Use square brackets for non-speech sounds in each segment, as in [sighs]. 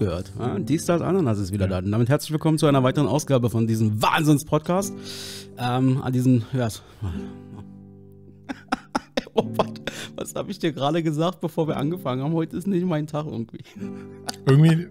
gehört. Ja, dies, das, Ananas ah, ist wieder da. Und damit herzlich willkommen zu einer weiteren Ausgabe von diesem Wahnsinns-Podcast. Ähm, an diesem, ja, [laughs] oh, Gott, was habe ich dir gerade gesagt, bevor wir angefangen haben? Heute ist nicht mein Tag irgendwie. irgendwie,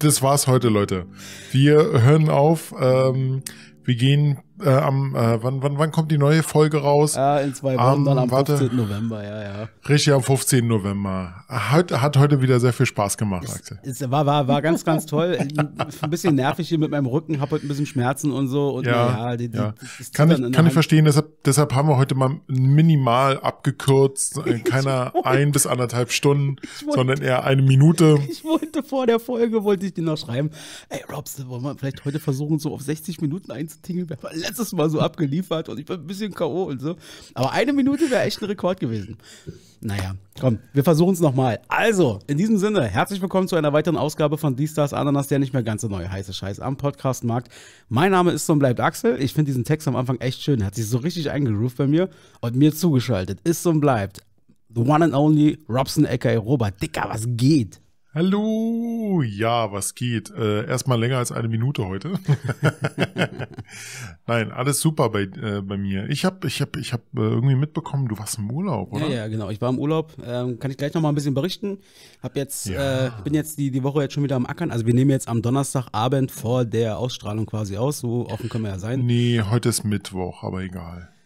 das war's heute, Leute. Wir hören auf, ähm, wir gehen äh, am, äh, wann, wann, wann kommt die neue Folge raus? Ja, in zwei Wochen, am, dann am warte, 15. November, ja, ja. Richtig, am 15. November. Heute, hat heute wieder sehr viel Spaß gemacht, es, Axel. Es war, war, war ganz, ganz toll. ein bisschen nervig hier mit meinem Rücken, habe heute ein bisschen Schmerzen und so. Und ja, ja, die, die, ja. kann ich, kann ich verstehen, deshalb, deshalb haben wir heute mal minimal abgekürzt. Äh, keiner [laughs] ein bis anderthalb Stunden, wollte, sondern eher eine Minute. Ich wollte vor der Folge, wollte ich dir noch schreiben, ey Robs, wollen wir vielleicht heute versuchen, so auf 60 Minuten einzutingeln? letztes Mal so abgeliefert und ich bin ein bisschen K.O. und so. Aber eine Minute wäre echt ein Rekord gewesen. Naja, komm, wir versuchen es nochmal. Also, in diesem Sinne, herzlich willkommen zu einer weiteren Ausgabe von Die Stars Ananas, der nicht mehr ganz so neue heiße Scheiß am Podcastmarkt. Mein Name ist und bleibt Axel. Ich finde diesen Text am Anfang echt schön. Er Hat sich so richtig eingegroovt bei mir und mir zugeschaltet. Ist und bleibt. The one and only Robson aka Robert. Dicker, was geht? Hallo, ja, was geht? Äh, erstmal länger als eine Minute heute. [laughs] Nein, alles super bei, äh, bei mir. Ich habe ich hab, ich hab, äh, irgendwie mitbekommen, du warst im Urlaub, oder? Ja, ja genau. Ich war im Urlaub. Ähm, kann ich gleich nochmal ein bisschen berichten. Hab jetzt, ja. äh, bin jetzt die, die Woche jetzt schon wieder am Ackern. Also wir nehmen jetzt am Donnerstagabend vor der Ausstrahlung quasi aus. So offen können wir ja sein. Nee, heute ist Mittwoch, aber egal. [sighs]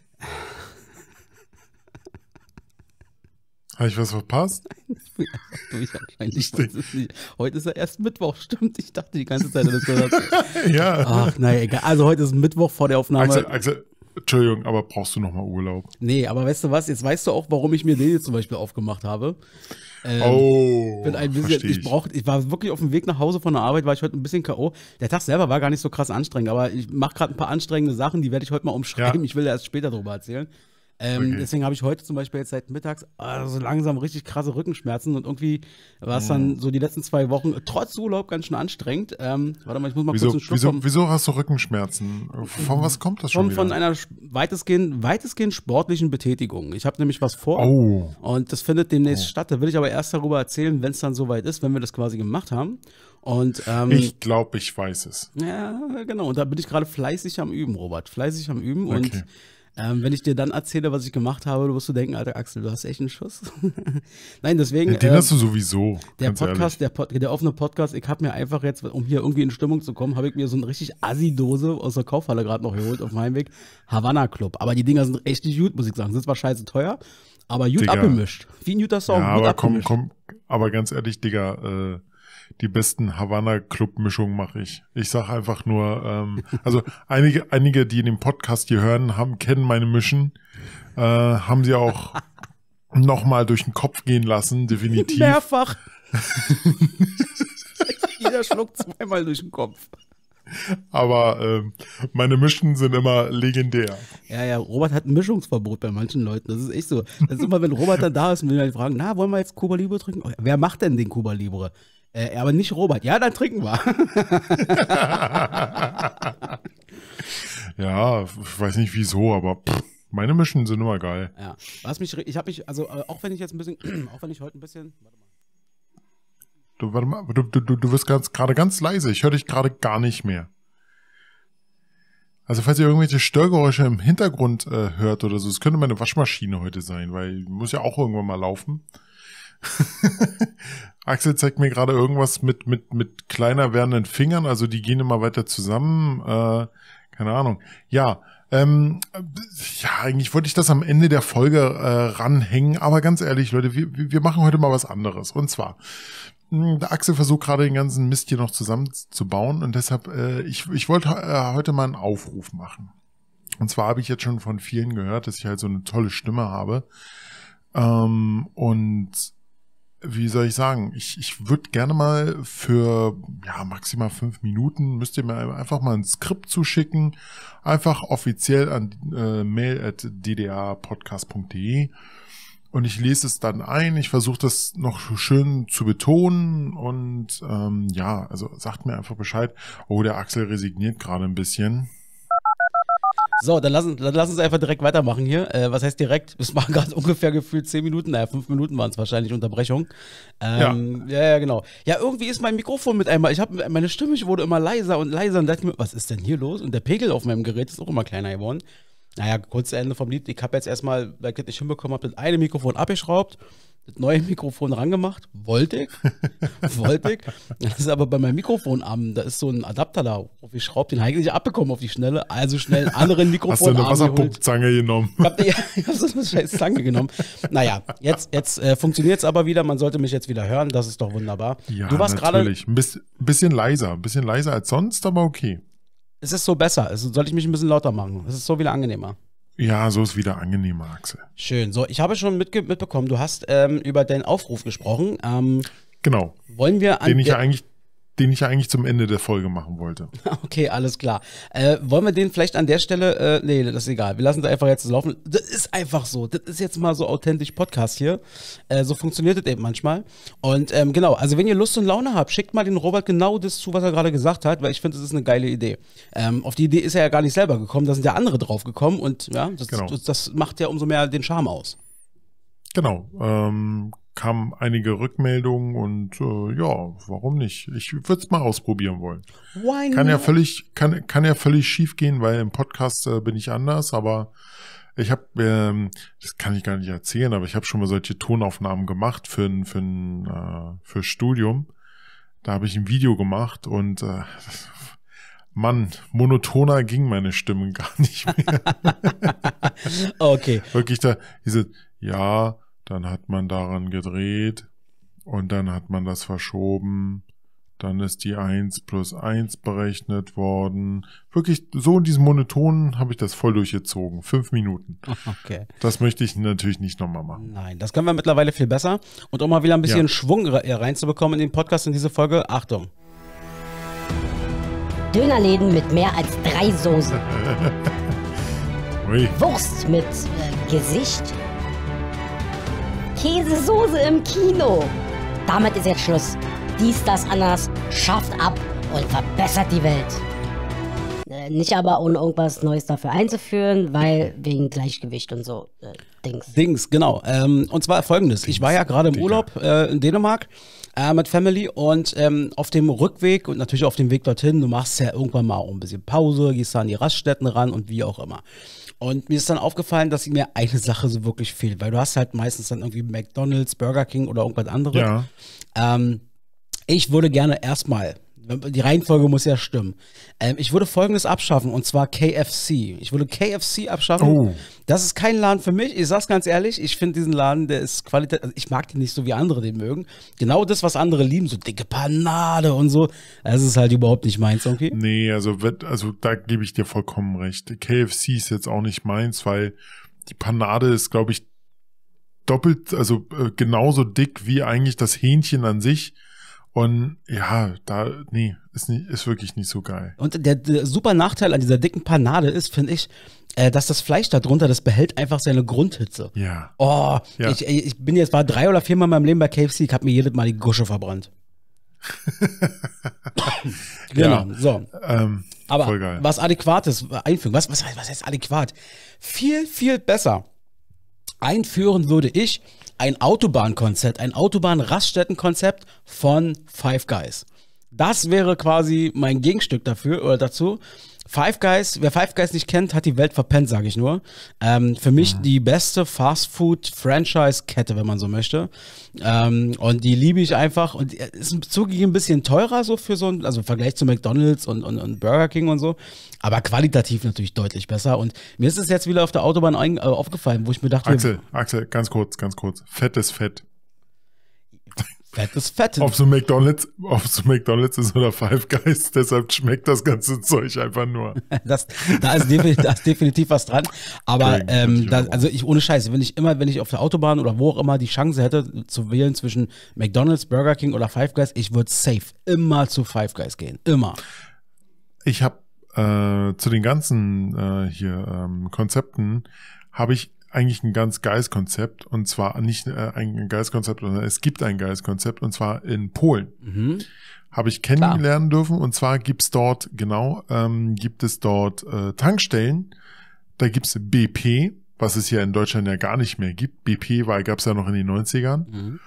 Habe ich was verpasst? Nein, [laughs] ich bin einfach durch anscheinend. Heute ist ja erst Mittwoch, stimmt. Ich dachte die ganze Zeit, dass du das. [laughs] ja. Ach, naja, egal. Also heute ist Mittwoch vor der Aufnahme. Axel, Axel, Entschuldigung, aber brauchst du nochmal Urlaub? Nee, aber weißt du was? Jetzt weißt du auch, warum ich mir den jetzt zum Beispiel aufgemacht habe. Ähm, oh, bin ein bisschen, ich. ich brauch, ich war wirklich auf dem Weg nach Hause von der Arbeit, war ich heute ein bisschen K.O. Der Tag selber war gar nicht so krass anstrengend, aber ich mache gerade ein paar anstrengende Sachen, die werde ich heute mal umschreiben. Ja. Ich will da erst später drüber erzählen. Ähm, okay. Deswegen habe ich heute zum Beispiel jetzt seit mittags also langsam richtig krasse Rückenschmerzen und irgendwie war es dann mhm. so die letzten zwei Wochen trotz Urlaub ganz schön anstrengend. Ähm, warte mal, ich muss mal wieso, kurz einen Schluck wieso, vom, wieso hast du Rückenschmerzen? Von was kommt das schon? Kommt von einer weitestgehend, weitestgehend sportlichen Betätigung. Ich habe nämlich was vor oh. und das findet demnächst oh. statt. Da will ich aber erst darüber erzählen, wenn es dann soweit ist, wenn wir das quasi gemacht haben. Und, ähm, ich glaube, ich weiß es. Ja, genau. Und da bin ich gerade fleißig am Üben, Robert. Fleißig am Üben okay. und ähm, wenn ich dir dann erzähle, was ich gemacht habe, wirst du denken, Alter Axel, du hast echt einen Schuss. [laughs] Nein, deswegen. Den äh, hast du sowieso. Der Podcast, der, Pod, der, offene Podcast, ich habe mir einfach jetzt, um hier irgendwie in Stimmung zu kommen, habe ich mir so eine richtig Assi-Dose aus der Kaufhalle gerade noch geholt auf meinem Weg. Havana Club. Aber die Dinger sind echt nicht gut, muss ich sagen. Sind zwar scheiße teuer, aber gut abgemischt. Wie ein guter Song. Ja, aber, komm, komm, aber ganz ehrlich, Digga, äh, die besten Havanna-Club-Mischungen mache ich. Ich sage einfach nur, ähm, also einige, einige, die den Podcast hier hören, haben, kennen meine Mischen, äh, haben sie auch [laughs] nochmal durch den Kopf gehen lassen, definitiv. Mehrfach. [laughs] Jeder Schluck zweimal durch den Kopf. Aber äh, meine Mischen sind immer legendär. Ja, ja, Robert hat ein Mischungsverbot bei manchen Leuten. Das ist echt so. Das ist immer, wenn Robert dann da ist und wir halt fragen, na, wollen wir jetzt Cuba Libre trinken? Oh wer macht denn den Cuba Libre? Äh, aber nicht Robert. Ja, dann trinken wir. [laughs] ja, ich weiß nicht wieso, aber pff, meine Mischen sind immer geil. Ja, was mich, ich habe mich, also äh, auch wenn ich jetzt ein bisschen, [clears throat] auch wenn ich heute ein bisschen, warte mal. Du, warte mal, du, du, du wirst ganz, gerade ganz leise. Ich höre dich gerade gar nicht mehr. Also falls ihr irgendwelche Störgeräusche im Hintergrund äh, hört oder so, es könnte meine Waschmaschine heute sein, weil muss ja auch irgendwann mal laufen. [laughs] Axel zeigt mir gerade irgendwas mit, mit, mit kleiner werdenden Fingern, also die gehen immer weiter zusammen. Äh, keine Ahnung. Ja, ähm, ja, eigentlich wollte ich das am Ende der Folge äh, ranhängen, aber ganz ehrlich, Leute, wir, wir machen heute mal was anderes. Und zwar, hm, der Axel versucht gerade den ganzen Mist hier noch zusammenzubauen und deshalb, äh, ich, ich wollte äh, heute mal einen Aufruf machen. Und zwar habe ich jetzt schon von vielen gehört, dass ich halt so eine tolle Stimme habe. Ähm, und wie soll ich sagen, ich, ich würde gerne mal für ja, maximal fünf Minuten, müsst ihr mir einfach mal ein Skript zuschicken, einfach offiziell an äh, mail at ddapodcast.de und ich lese es dann ein. Ich versuche das noch schön zu betonen und ähm, ja, also sagt mir einfach Bescheid. Oh, der Axel resigniert gerade ein bisschen. So, dann lassen, dann lass uns einfach direkt weitermachen hier. Äh, was heißt direkt? Das waren [laughs] gerade ungefähr gefühlt zehn Minuten, naja, fünf Minuten waren es wahrscheinlich Unterbrechung. Ähm, ja. ja. ja, genau. Ja, irgendwie ist mein Mikrofon mit einmal, ich habe meine Stimme wurde immer leiser und leiser und dachte mir, was ist denn hier los? Und der Pegel auf meinem Gerät ist auch immer kleiner geworden. Naja, kurz Ende vom Lied. Ich habe jetzt erstmal, weil ich das nicht hinbekommen habe, mit einem Mikrofon abgeschraubt das neue Mikrofon rangemacht, wollte ich, [laughs] wollte ich. Das ist aber bei meinem Mikrofonarm, da ist so ein Adapter da Ich schraube den eigentlich abbekommen auf die Schnelle, also schnell einen anderen Mikrofon. Hast du eine Wasserpumpzange genommen? Ich habe [laughs] hab so eine scheiß Zange genommen. Naja, jetzt, jetzt äh, funktioniert es aber wieder, man sollte mich jetzt wieder hören, das ist doch wunderbar. Ja, du warst gerade... Ein bisschen leiser, ein bisschen leiser als sonst, aber okay. Es ist so besser, also sollte ich mich ein bisschen lauter machen, es ist so wieder angenehmer. Ja, so ist wieder angenehmer, Axel. Schön. So, ich habe schon mitbekommen, du hast ähm, über deinen Aufruf gesprochen. Ähm, genau. Wollen wir an. Den ich ja eigentlich den ich eigentlich zum Ende der Folge machen wollte. [laughs] Okay, alles klar. Äh, wollen wir den vielleicht an der Stelle, äh, nee, das ist egal. Wir lassen es einfach jetzt laufen. Das ist einfach so. Das ist jetzt mal so authentisch Podcast hier. Äh, so funktioniert es eben manchmal. Und ähm, genau, also wenn ihr Lust und Laune habt, schickt mal den Robert genau das zu, was er gerade gesagt hat, weil ich finde, das ist eine geile Idee. Ähm, auf die Idee ist er ja gar nicht selber gekommen, da sind ja andere drauf gekommen und ja, das, genau. das, das macht ja umso mehr den Charme aus. Genau. Ähm, kamen einige Rückmeldungen und äh, ja, warum nicht? Ich würde es mal ausprobieren wollen. Why kann not? ja völlig kann kann ja völlig schief gehen, weil im Podcast äh, bin ich anders, aber ich habe ähm, das kann ich gar nicht erzählen, aber ich habe schon mal solche Tonaufnahmen gemacht für ein für ein äh, für Studium. Da habe ich ein Video gemacht und äh, [laughs] Mann, monotoner ging meine Stimme [laughs] gar nicht mehr. [laughs] okay. Wirklich da diese ja dann hat man daran gedreht und dann hat man das verschoben. Dann ist die 1 plus 1 berechnet worden. Wirklich so in diesem Monotonen habe ich das voll durchgezogen. Fünf Minuten. [laughs] Okay. Das möchte ich natürlich nicht nochmal machen. Nein, das können wir mittlerweile viel besser. Und um mal wieder ein bisschen ja. Schwung äh, reinzubekommen in den Podcast in diese Folge, Achtung. Dönerläden mit mehr als drei Soßen. [laughs] Wurst mit äh, Gesicht, Käsesoße im Kino. Damit ist jetzt Schluss. Dies, das, anders schafft ab und verbessert die Welt. Äh, nicht aber ohne irgendwas Neues dafür einzuführen, weil wegen Gleichgewicht und so äh, Dings. Dings, genau. Ähm, und zwar folgendes. Ich war ja gerade im Urlaub äh, in Dänemark äh, mit Family und ähm, auf dem Rückweg und natürlich auf dem Weg dorthin, du machst ja irgendwann mal auch ein bisschen Pause, gehst da an die Raststätten ran und wie auch immer. Und mir ist dann aufgefallen, dass mir eine Sache so wirklich fehlt, weil du hast halt meistens dann irgendwie McDonalds, Burger King oder irgendwas anderes. Ja. Ähm, ich würde gerne erstmal die Reihenfolge muss ja stimmen. Ähm, ich würde folgendes abschaffen, und zwar KFC. Ich würde KFC abschaffen. Oh. Das ist kein Laden für mich. Ich sag's ganz ehrlich, ich finde diesen Laden, der ist qualitativ. Also ich mag den nicht so, wie andere den mögen. Genau das, was andere lieben, so dicke Panade und so. Das ist halt überhaupt nicht meins, okay? Nee, also, also da gebe ich dir vollkommen recht. KFC ist jetzt auch nicht meins, weil die Panade ist, glaube ich, doppelt, also äh, genauso dick wie eigentlich das Hähnchen an sich. Und ja, da, nee, ist, nicht, ist wirklich nicht so geil. Und der, der super Nachteil an dieser dicken Panade ist, finde ich, äh, dass das Fleisch darunter, das behält einfach seine Grundhitze. Ja. Oh, ja. Ich, ich bin jetzt war drei oder viermal in meinem Leben bei KFC, ich habe mir jedes Mal die Gusche verbrannt. [laughs] genau, ja. so. Ähm, Aber was Adäquates einfügen, was, was, was heißt adäquat? Viel, viel besser einführen würde ich ein Autobahnkonzept, ein Autobahnraststättenkonzept von Five Guys. Das wäre quasi mein Gegenstück dafür oder äh, dazu. Five Guys, wer Five Guys nicht kennt, hat die Welt verpennt, sage ich nur. Ähm, für mich die beste Fast-Food-Franchise-Kette, wenn man so möchte. Ähm, und die liebe ich einfach. Und äh, ist zugegeben ein bisschen teurer so für so ein, also im Vergleich zu McDonalds und, und, und Burger King und so. Aber qualitativ natürlich deutlich besser. Und mir ist es jetzt wieder auf der Autobahn äh, aufgefallen, wo ich mir dachte. Axel, Axel, ganz kurz, ganz kurz. Fettes Fett. Fettes Fette. Ob so McDonalds, ob so McDonalds ist oder Five Guys, deshalb schmeckt das ganze [laughs] Zeug einfach nur. das, da, ist definitiv, da ist definitiv was dran. Aber ähm, da, also ich ohne Scheiße, wenn ich immer, wenn ich auf der Autobahn oder wo auch immer die Chance hätte zu wählen zwischen McDonalds, Burger King oder Five Guys, ich würde safe immer zu Five Guys gehen. Immer. Ich habe äh, zu den ganzen äh, hier ähm, Konzepten habe ich eigentlich ein ganz geiles Konzept und zwar nicht äh, ein geiles Konzept, sondern es gibt ein geiles Konzept und zwar in Polen. Mhm. Habe ich kennenlernen Klar. dürfen und zwar gibt's dort, genau, ähm, gibt es dort äh, Tankstellen, da gibt's BP, was es ja in Deutschland ja gar nicht mehr gibt. BP gab's ja noch in den 90ern mhm.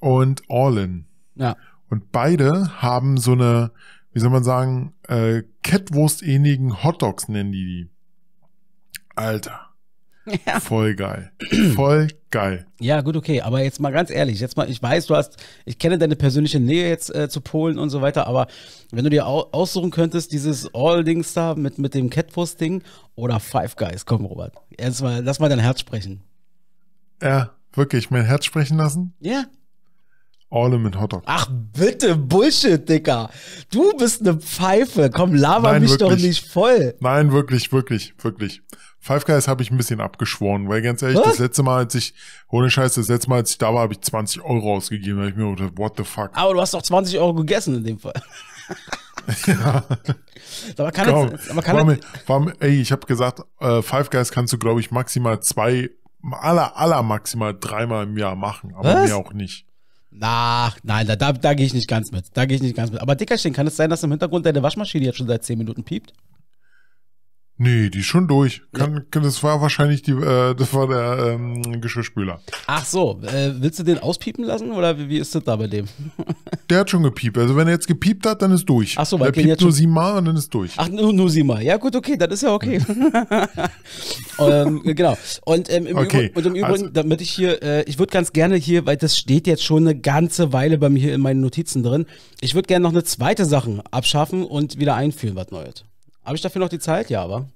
und Orlen. Ja. Und beide haben so eine, wie soll man sagen, äh, kettwurst ähnigen Hotdogs nennen die die. Alter. Ja. Voll geil. [clears throat] Voll geil. Ja, gut, okay. Aber jetzt mal ganz ehrlich, jetzt mal, ich weiß, du hast, ich kenne deine persönliche Nähe jetzt äh, zu Polen und so weiter, aber wenn du dir aussuchen könntest, dieses All-Dings da mit, mit dem Catwurst-Ding oder Five Guys, komm, Robert. Erst mal, lass mal dein Herz sprechen. Ja, wirklich, mein Herz sprechen lassen? Ja. All in mit Hotdog. Ach bitte, Bullshit, Dicker. Du bist eine Pfeife. Komm, laber Nein, mich wirklich. doch nicht voll. Nein, wirklich, wirklich, wirklich. Five Guys habe ich ein bisschen abgeschworen, weil ganz ehrlich, Was? das letzte Mal, als ich, ohne Scheiß, das letzte Mal, als ich da war, habe ich 20 Euro ausgegeben. Da habe ich mir gedacht, what the fuck. Aber du hast doch 20 Euro gegessen in dem Fall. [laughs] ja. Aber kann, Komm, jetzt, aber kann war mir, war mir, ey, ich habe gesagt, äh, Five Guys kannst du, glaube ich, maximal zwei, aller, aller maximal dreimal im Jahr machen, aber Was? mehr auch nicht. Na, nein, da, da, da gehe ich nicht ganz mit. Da gehe ich nicht ganz mit. Aber Dickerchen, kann es sein, dass im Hintergrund deine Waschmaschine jetzt schon seit 10 Minuten piept? Nee, die ist schon durch. Kann, kann, das war wahrscheinlich die, äh, das war der ähm, Geschirrspüler. Ach so, äh, willst du den auspiepen lassen oder wie, wie ist das da bei dem? [laughs] der hat schon gepiept. Also wenn er jetzt gepiept hat, dann ist durch. Ach so, weil der piept nur siebenmal und dann ist durch. Ach, nur, nur siebenmal. Ja gut, okay, das ist ja okay. [laughs] ähm, genau. Und, ähm, im, okay. Übrigen, und im Übrigen, also, damit ich hier, äh, ich würde ganz gerne hier, weil das steht jetzt schon eine ganze Weile bei mir in meinen Notizen drin, ich würde gerne noch eine zweite Sache abschaffen und wieder einführen, was Neues. Habe ich dafür noch die Zeit? Ja, aber.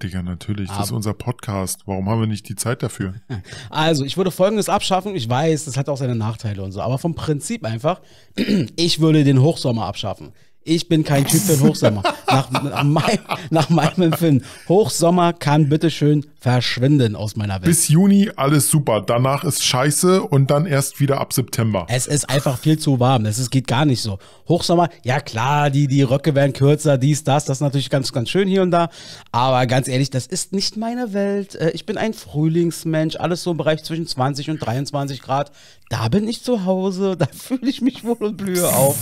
Digga, natürlich. Aber. Das ist unser Podcast. Warum haben wir nicht die Zeit dafür? [laughs] Also, ich würde Folgendes abschaffen. Ich weiß, das hat auch seine Nachteile und so. Aber vom Prinzip einfach, [clears throat] ich würde den Hochsommer abschaffen. Ich bin kein Typ für den Hochsommer. Nach, nach, mein, nach meinem Empfinden. Hochsommer kann bitteschön verschwinden aus meiner Welt. Bis Juni alles super. Danach ist scheiße und dann erst wieder ab September. Es ist einfach viel zu warm. Es ist, geht gar nicht so. Hochsommer, ja klar, die, die Röcke werden kürzer, dies, das. Das ist natürlich ganz, ganz schön hier und da. Aber ganz ehrlich, das ist nicht meine Welt. Äh, ich bin ein Frühlingsmensch. Alles so im Bereich zwischen 20 und 23 Grad. Da bin ich zu Hause. Da [laughs] fühle ich mich wohl und blühe auf.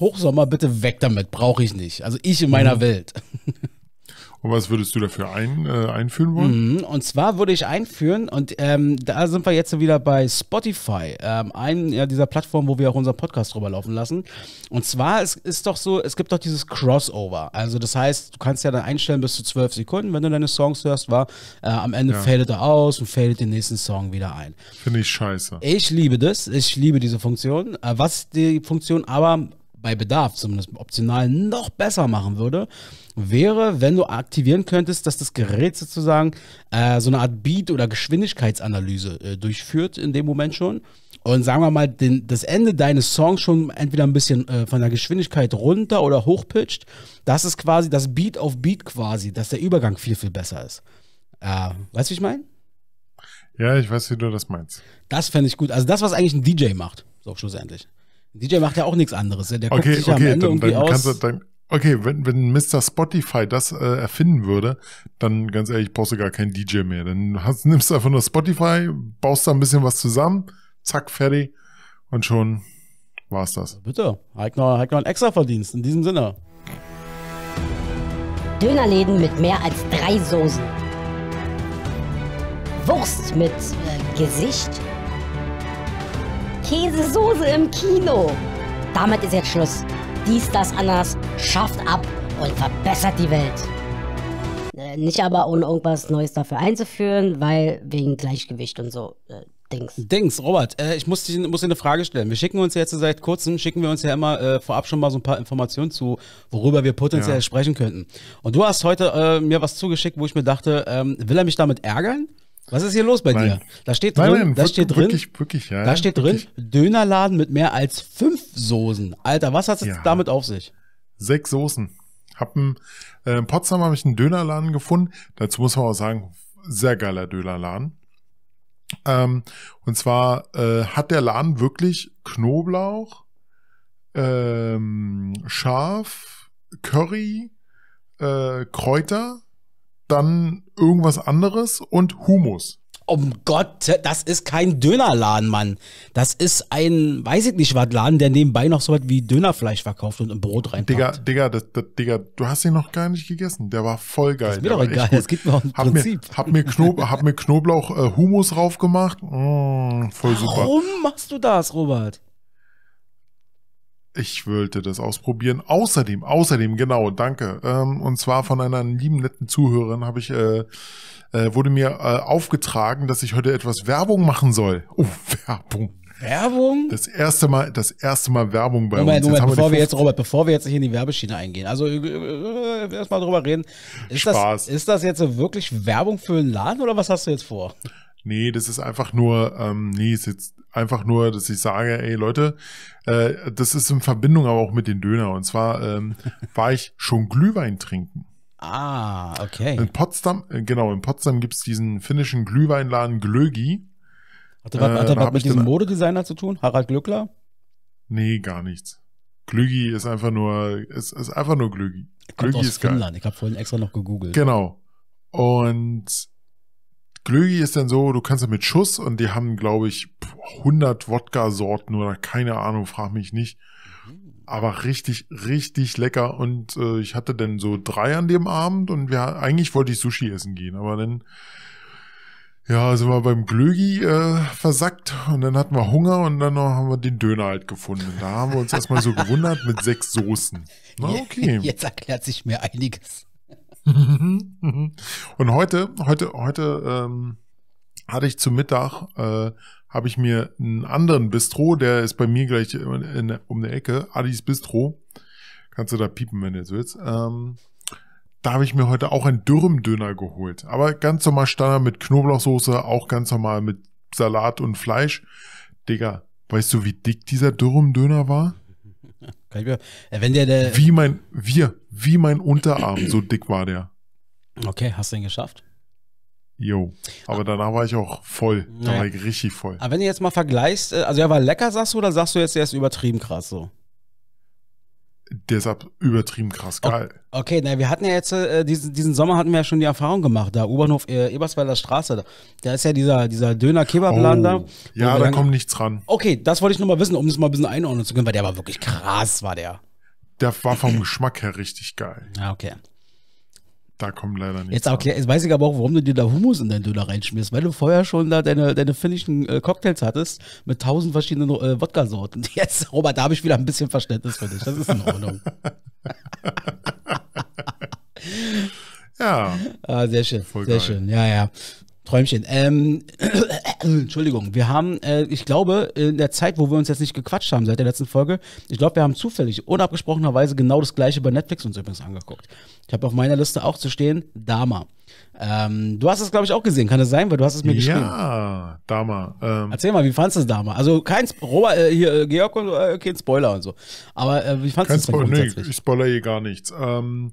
Hochsommer, bitte weg damit, brauche ich nicht. Also ich in meiner mhm. Welt. [laughs] Und was würdest du dafür ein, äh, einführen wollen? Mhm, und zwar würde ich einführen, und ähm, da sind wir jetzt wieder bei Spotify, ähm, einen ja, dieser Plattformen, wo wir auch unseren Podcast drüber laufen lassen. Und zwar es ist doch so, es gibt doch dieses Crossover. Also das heißt, du kannst ja dann einstellen bis zu zwölf Sekunden, wenn du deine Songs hörst, war äh, am Ende ja. fadet er aus und fällt den nächsten Song wieder ein. Finde ich scheiße. Ich liebe das, ich liebe diese Funktion. Äh, was die Funktion aber bei Bedarf zumindest optional noch besser machen würde, wäre, wenn du aktivieren könntest, dass das Gerät sozusagen äh, so eine Art Beat- oder Geschwindigkeitsanalyse äh, durchführt in dem Moment schon. Und sagen wir mal, den, das Ende deines Songs schon entweder ein bisschen äh, von der Geschwindigkeit runter oder hochpitcht. Das ist quasi das Beat auf Beat quasi, dass der Übergang viel, viel besser ist. Äh, weißt du, wie ich meine? Ja, ich weiß, wie du das meinst. Das fände ich gut. Also das, was eigentlich ein DJ macht, so schlussendlich. DJ macht ja auch nichts anderes. Ne? Der guckt okay, sich okay, am Ende dann, irgendwie dann aus. Du, dann, okay, wenn, wenn Mr. Spotify das äh, erfinden würde, dann ganz ehrlich, brauchst du gar keinen DJ mehr. Dann hast, nimmst du einfach nur Spotify, baust da ein bisschen was zusammen, zack, fertig und schon war's das. Bitte, halt noch, halt noch einen extra Verdienst in diesem Sinne. Dönerläden mit mehr als drei Soßen. Wurst mit äh, Gesicht Käsesoße im Kino. Damit ist jetzt Schluss. Dies, das, anders schafft ab und verbessert die Welt. Äh, nicht aber ohne irgendwas Neues dafür einzuführen, weil wegen Gleichgewicht und so. Äh, Dings. Dings, Robert, äh, ich muss, muss dir eine Frage stellen. Wir schicken uns jetzt seit kurzem, schicken wir uns ja immer äh, vorab schon mal so ein paar Informationen zu, worüber wir potenziell ja. sprechen könnten. Und du hast heute äh, mir was zugeschickt, wo ich mir dachte, ähm, will er mich damit ärgern? Was ist hier los bei nein. dir? Da steht drin, nein, nein, da steht drin, wirklich, wirklich, ja, da steht drin, Dönerladen mit mehr als fünf Soßen. Alter, was hat es ja. damit auf sich? Sechs Soßen. Hab einen, äh, in Potsdam habe ich einen Dönerladen gefunden. Dazu muss man auch sagen, sehr geiler Dönerladen. Ähm, und zwar äh, hat der Laden wirklich Knoblauch, ähm, Schaf, Curry, äh, Kräuter, dann irgendwas anderes und Humus. Um Gott, das ist kein Dönerladen, Mann. Das ist ein, weiß ich nicht was, Laden, der nebenbei noch so was wie Dönerfleisch verkauft und im Brot reinpackt. Digga, Digga, das, das, Digga, du hast ihn noch gar nicht gegessen. Der war voll geil. Das ist mir doch egal, es gibt noch ein hab Prinzip. Mir, hab, mir Knob, hab mir Knoblauch äh, Humus gemacht. Mmh, voll super. Warum machst du das, Robert? Ich wollte das ausprobieren. Außerdem, außerdem, genau, danke. Ähm, und zwar von einer lieben netten Zuhörerin habe ich äh, äh, wurde mir äh, aufgetragen, dass ich heute etwas Werbung machen soll. Oh, [laughs] Werbung. Werbung? Das erste Mal, das erste Mal Werbung bei Moment, uns. Moment, bevor wir, wir jetzt, Robert, bevor wir jetzt nicht in die Werbeschiene eingehen, also äh, äh erstmal drüber reden. Ist Spaß. Das, ist das jetzt wirklich Werbung für einen Laden oder was hast du jetzt vor? Nee, das ist einfach nur, ähm, nee, ist jetzt einfach nur, dass ich sage, ey Leute, äh, das ist in Verbindung aber auch mit den Döner. Und zwar ähm, [laughs] war ich schon Glühwein trinken. Ah, okay. In Potsdam, äh, genau, in Potsdam gibt es diesen finnischen Glühweinladen Glögi. Äh, hat das, äh, hat das was mit diesem Modedesigner zu tun? Harald Glückler? Nee, gar nichts. Glögi ist einfach nur, ist, ist einfach nur Glögi. Glögi ist Finnland. Geil. Ich habe vorhin extra noch gegoogelt. Genau. Und Glögi ist dann so, du kannst mit Schuss und die haben, glaube ich, 100 Wodka-Sorten oder keine Ahnung, frag mich nicht. Aber richtig, richtig lecker. Und äh, ich hatte dann so drei an dem Abend und wir, eigentlich wollte ich Sushi essen gehen, aber dann ja, sind wir beim Glögi äh, versackt und dann hatten wir Hunger und dann haben wir den Döner halt gefunden. Da haben wir uns erstmal so gewundert mit sechs Soßen. Na, [laughs] okay. Jetzt erklärt sich mir einiges. [laughs] und heute, heute, heute ähm, hatte ich zu Mittag, äh, habe ich mir einen anderen Bistro, der ist bei mir gleich in, in, um die Ecke, Adis Bistro. Kannst du da piepen, wenn du jetzt willst. Ähm, da habe ich mir heute auch einen Dürrem-Döner geholt. Aber ganz normal Standard mit Knoblauchsoße, auch ganz normal mit Salat und Fleisch. Digga, weißt du, wie dick dieser Dürrem-Döner war? Kann ich mir, äh, wenn der, der wie mein, wir, wie mein Unterarm, so dick war der. Okay, hast du ihn geschafft? Jo, aber ah. danach war ich auch voll. Da naja. war ich richtig voll. Aber wenn du jetzt mal vergleichst, äh, also er war lecker, sagst du, oder sagst du jetzt, er ist übertrieben krass so? deshalb übertrieben krass geil. Okay, na, wir hatten ja jetzt, äh, diesen, diesen Sommer hatten wir ja schon die Erfahrung gemacht, da U-Bahnhof äh, Eberswalder Straße, da, da ist ja dieser, dieser döner kebab oh, da. Ja, da kommt nichts ran. Okay, das wollte ich nur mal wissen, um das mal ein bisschen einordnen zu können, weil der war wirklich krass, war der. Der war vom Geschmack her richtig geil. Ja, ah, okay. Da kommen leider nicht. Jetzt, erklär, jetzt weiß ich aber auch, warum du dir da Hummus in deinen Döner reinschmierst, weil du vorher schon da deine, deine finnischen äh, Cocktails hattest mit tausend verschiedenen äh, Wodka-Sorten. [laughs] Jetzt, Robert, da habe ich wieder ein bisschen Verständnis für dich. Das ist in Ordnung. [laughs] ja. Ah, sehr schön. Voll sehr geil. schön. Ja, ja. Träumchen. Ähm, [coughs] Entschuldigung, wir haben, äh, ich glaube, in der Zeit, wo wir uns jetzt nicht gequatscht haben seit der letzten Folge, ich glaube, wir haben zufällig, unabgesprochenerweise, genau das gleiche bei Netflix uns übrigens angeguckt. Ich habe auf meiner Liste auch zu stehen, Dama. Ähm, du hast es, glaube ich, auch gesehen, kann das sein? Weil du hast es mir geschrieben. Ja, Dama. Ähm. Erzähl mal, wie fandest du es Dama? Also kein Robert, äh, hier, äh, Georg und äh, kein Spoiler und so. Aber äh, wie fandest du es Spoiler, nee, ich spoilere hier gar nichts. Ähm,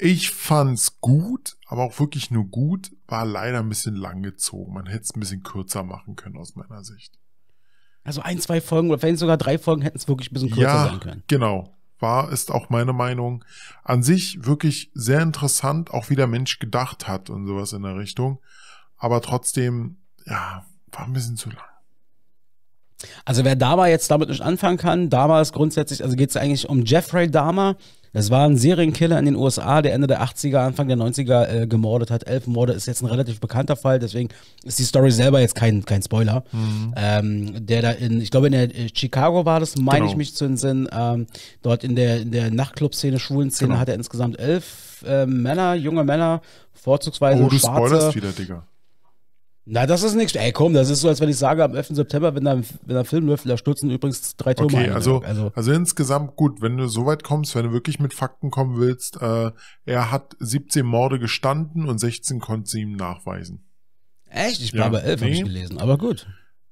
ich fand's gut, aber auch wirklich nur gut, war leider ein bisschen lang gezogen. Man hätte es ein bisschen kürzer machen können, aus meiner Sicht. Also ein, zwei Folgen oder wenn sogar drei Folgen hätten es wirklich ein bisschen kürzer ja, sein können. Genau. War, ist auch meine Meinung. An sich wirklich sehr interessant, auch wie der Mensch gedacht hat und sowas in der Richtung. Aber trotzdem, ja, war ein bisschen zu lang. Also wer Dama jetzt damit nicht anfangen kann, Dama ist grundsätzlich, also geht es eigentlich um Jeffrey Dahmer, es war ein Serienkiller in den USA, der Ende der 80er, Anfang der 90er äh, gemordet hat. Elf Morde ist jetzt ein relativ bekannter Fall, deswegen ist die Story selber jetzt kein, kein Spoiler. Mhm. Ähm, der da in, ich glaube in der äh, Chicago war das, meine genau. ich mich zu entsinnen. Ähm, dort in der, in der Nachtclub-Szene, schwulen genau. hat er insgesamt elf äh, Männer, junge Männer, vorzugsweise oh, du schwarze. Spoilerst wieder, Digga. Na, das ist nichts. Ey, komm, das ist so, als wenn ich sage, am 11. September, wenn da, wenn da Filmlöffel, da stürzen übrigens drei Türme okay, ein. Also, also, also insgesamt gut, wenn du so weit kommst, wenn du wirklich mit Fakten kommen willst, äh, er hat 17 Morde gestanden und 16 konnte sie ihm nachweisen. Echt? Ich war ja, 11, nee. habe ich gelesen, aber gut.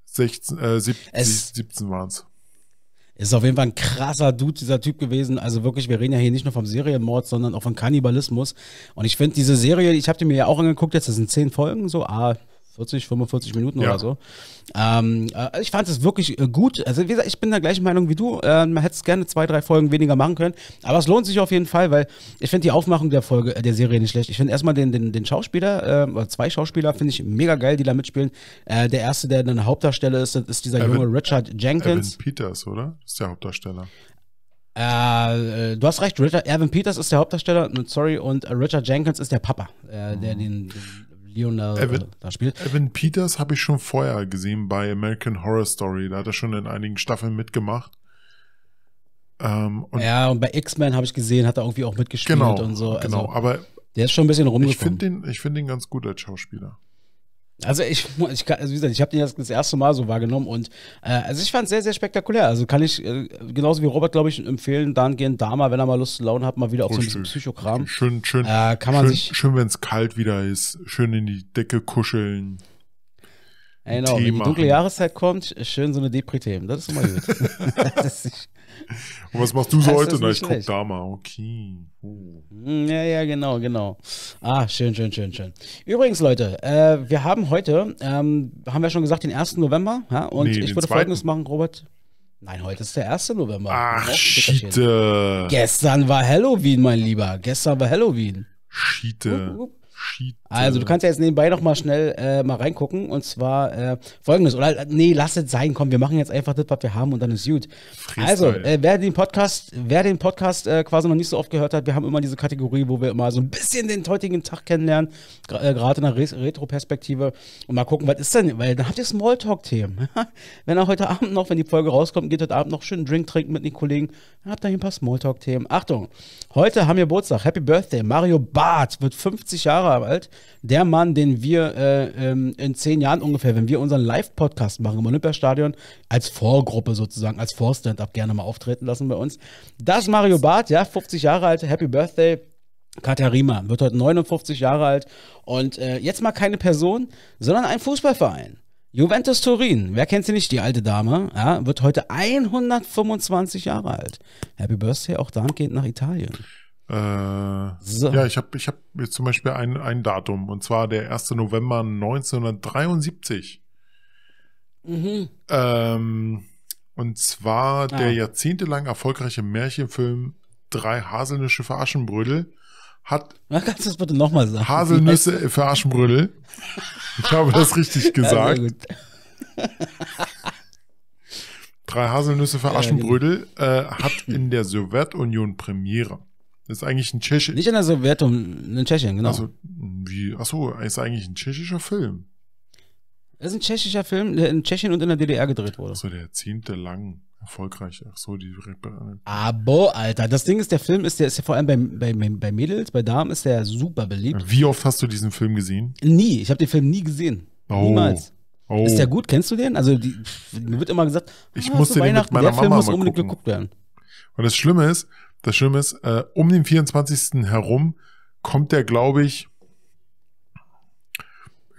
16, äh, 70, es, 17 waren es. Ist auf jeden Fall ein krasser Dude, dieser Typ gewesen. Also wirklich, wir reden ja hier nicht nur vom Serienmord, sondern auch von Kannibalismus. Und ich finde diese Serie, ich habe die mir ja auch angeguckt, jetzt das sind 10 Folgen, so, ah, 40, 45 Minuten ja. oder so. Ähm, äh, ich fand es wirklich äh, gut. Also wie gesagt, ich bin der gleichen Meinung wie du. Äh, man hätte es gerne zwei, drei Folgen weniger machen können. Aber es lohnt sich auf jeden Fall, weil ich finde die Aufmachung der Folge, äh, der Serie nicht schlecht. Ich finde erstmal den, den, den Schauspieler, ähm, oder zwei Schauspieler, finde ich mega geil, die da mitspielen. Äh, der erste, der eine Hauptdarsteller ist, ist dieser Evan, junge Richard Jenkins. Evan Peters, oder? ist der Hauptdarsteller. Äh, äh, du hast recht, Richard Erwin Peters ist der Hauptdarsteller, sorry, und Richard Jenkins ist der Papa, äh, der mhm. den, den Leonard Evan, da spielt. Evan Peters habe ich schon vorher gesehen bei American Horror Story. Da hat er schon in einigen Staffeln mitgemacht. Ähm, und ja, und bei X-Men habe ich gesehen, hat er irgendwie auch mitgespielt genau, und so. Also, genau, aber der ist schon ein bisschen rumgekommen. Ich finde den, find den ganz gut als Schauspieler. Also ich, ich also wie gesagt, ich habe den jetzt das erste Mal so wahrgenommen und äh, also ich fand es sehr, sehr spektakulär. Also kann ich äh, genauso wie Robert, glaube ich, empfehlen, dann gehen da mal, wenn er mal Lust und Laune hat, mal wieder auf oh, so ein bisschen oh, Psychokram. Schön, schön, äh, kann man schön, sich schön, wenn es kalt wieder ist, schön in die Decke kuscheln. Genau, wenn die dunkle Jahreszeit kommt, schön so eine Depri-Themen. Das ist immer gut. [laughs] das ist nicht, [laughs] Und was machst du so heute? Na, ich guck da mal. Okay. Oh. Hm, ja, ja, genau, genau. Ah, schön, schön, schön, schön. Übrigens, Leute, äh, wir haben heute, ähm, haben wir schon gesagt, den 1. November. Ja? Und nee, ich würde zweiten. folgendes machen, Robert. Nein, heute ist der 1. November. Ach, Schiete. Gestern war Halloween, mein Lieber. Gestern war Halloween. Schiete. Upp, upp. Unterschied? Also, äh. du kannst ja jetzt nebenbei noch mal schnell äh, mal reingucken. Und zwar äh, folgendes. Oder, nee, lass es sein. Komm, wir machen jetzt einfach das, was wir haben und dann ist gut. Freestyle. Also, äh, wer den Podcast, wer den Podcast äh, quasi noch nicht so oft gehört hat, wir haben immer diese Kategorie, wo wir immer so ein bisschen den heutigen Tag kennenlernen. Äh, gerade in der Retro-Perspektive. Und mal gucken, was ist denn? Weil dann habt ihr Smalltalk-Themen. [laughs] wenn auch heute Abend noch, wenn die Folge rauskommt, geht heute Abend noch schön einen Drink trinken mit den Kollegen. Dann habt ihr hier ein paar Smalltalk-Themen. Achtung. Heute haben wir Geburtstag. Happy Birthday. Mario Barth wird 50 Jahre alt. Der Mann, den wir äh, ähm, in zehn Jahren ungefähr, wenn wir unseren Live-Podcast machen im Olympiastadion, als Vorgruppe sozusagen, als vorstand up gerne mal auftreten lassen bei uns. Das ist Mario Barth, ja, 50 Jahre alt. Happy Birthday. Katharina wird heute 59 Jahre alt. Und äh, jetzt mal keine Person, sondern ein Fußballverein. Juventus Turin, wer kennt sie nicht, die alte Dame, ja, wird heute 125 Jahre alt. Happy Birthday, auch dahingehend nach Italien. Äh, so. Ja, ich habe ich hab jetzt zum Beispiel ein, ein Datum, und zwar der 1. November 1973. Mhm. Ähm, und zwar ja. der jahrzehntelang erfolgreiche Märchenfilm Drei Haselnüsse für Aschenbrödel hat. Na, kannst du das bitte nochmal sagen? Haselnüsse für Aschenbrödel. Ich habe das richtig [laughs] gesagt. Drei Haselnüsse für Aschenbrödel genau. äh, hat in der Sowjetunion Premiere. ist eigentlich ein Tschechisch. Nicht in der Sowjetunion, in Tschechien, genau. Also, wie, achso, ist eigentlich ein tschechischer Film. Das ist ein tschechischer Film, der in Tschechien und in der DDR gedreht wurde. So der zehnte lang erfolgreich. Ach so, die äh, Abo, Alter. Das Ding ist, der Film ist, der ist ja vor allem bei, bei, bei Mädels, bei Damen ist der super beliebt. Wie oft hast du diesen Film gesehen? Nie. Ich habe den Film nie gesehen. Oh. Niemals. Oh. Ist der gut? Kennst du den? Also die, mir wird immer gesagt, ich ah, musste den Weihnachten, mit meiner der Mama Film muss unbedingt gucken. geguckt werden. Und das Schlimme ist, das Schlimme ist, äh, um den 24. herum kommt der, glaube ich,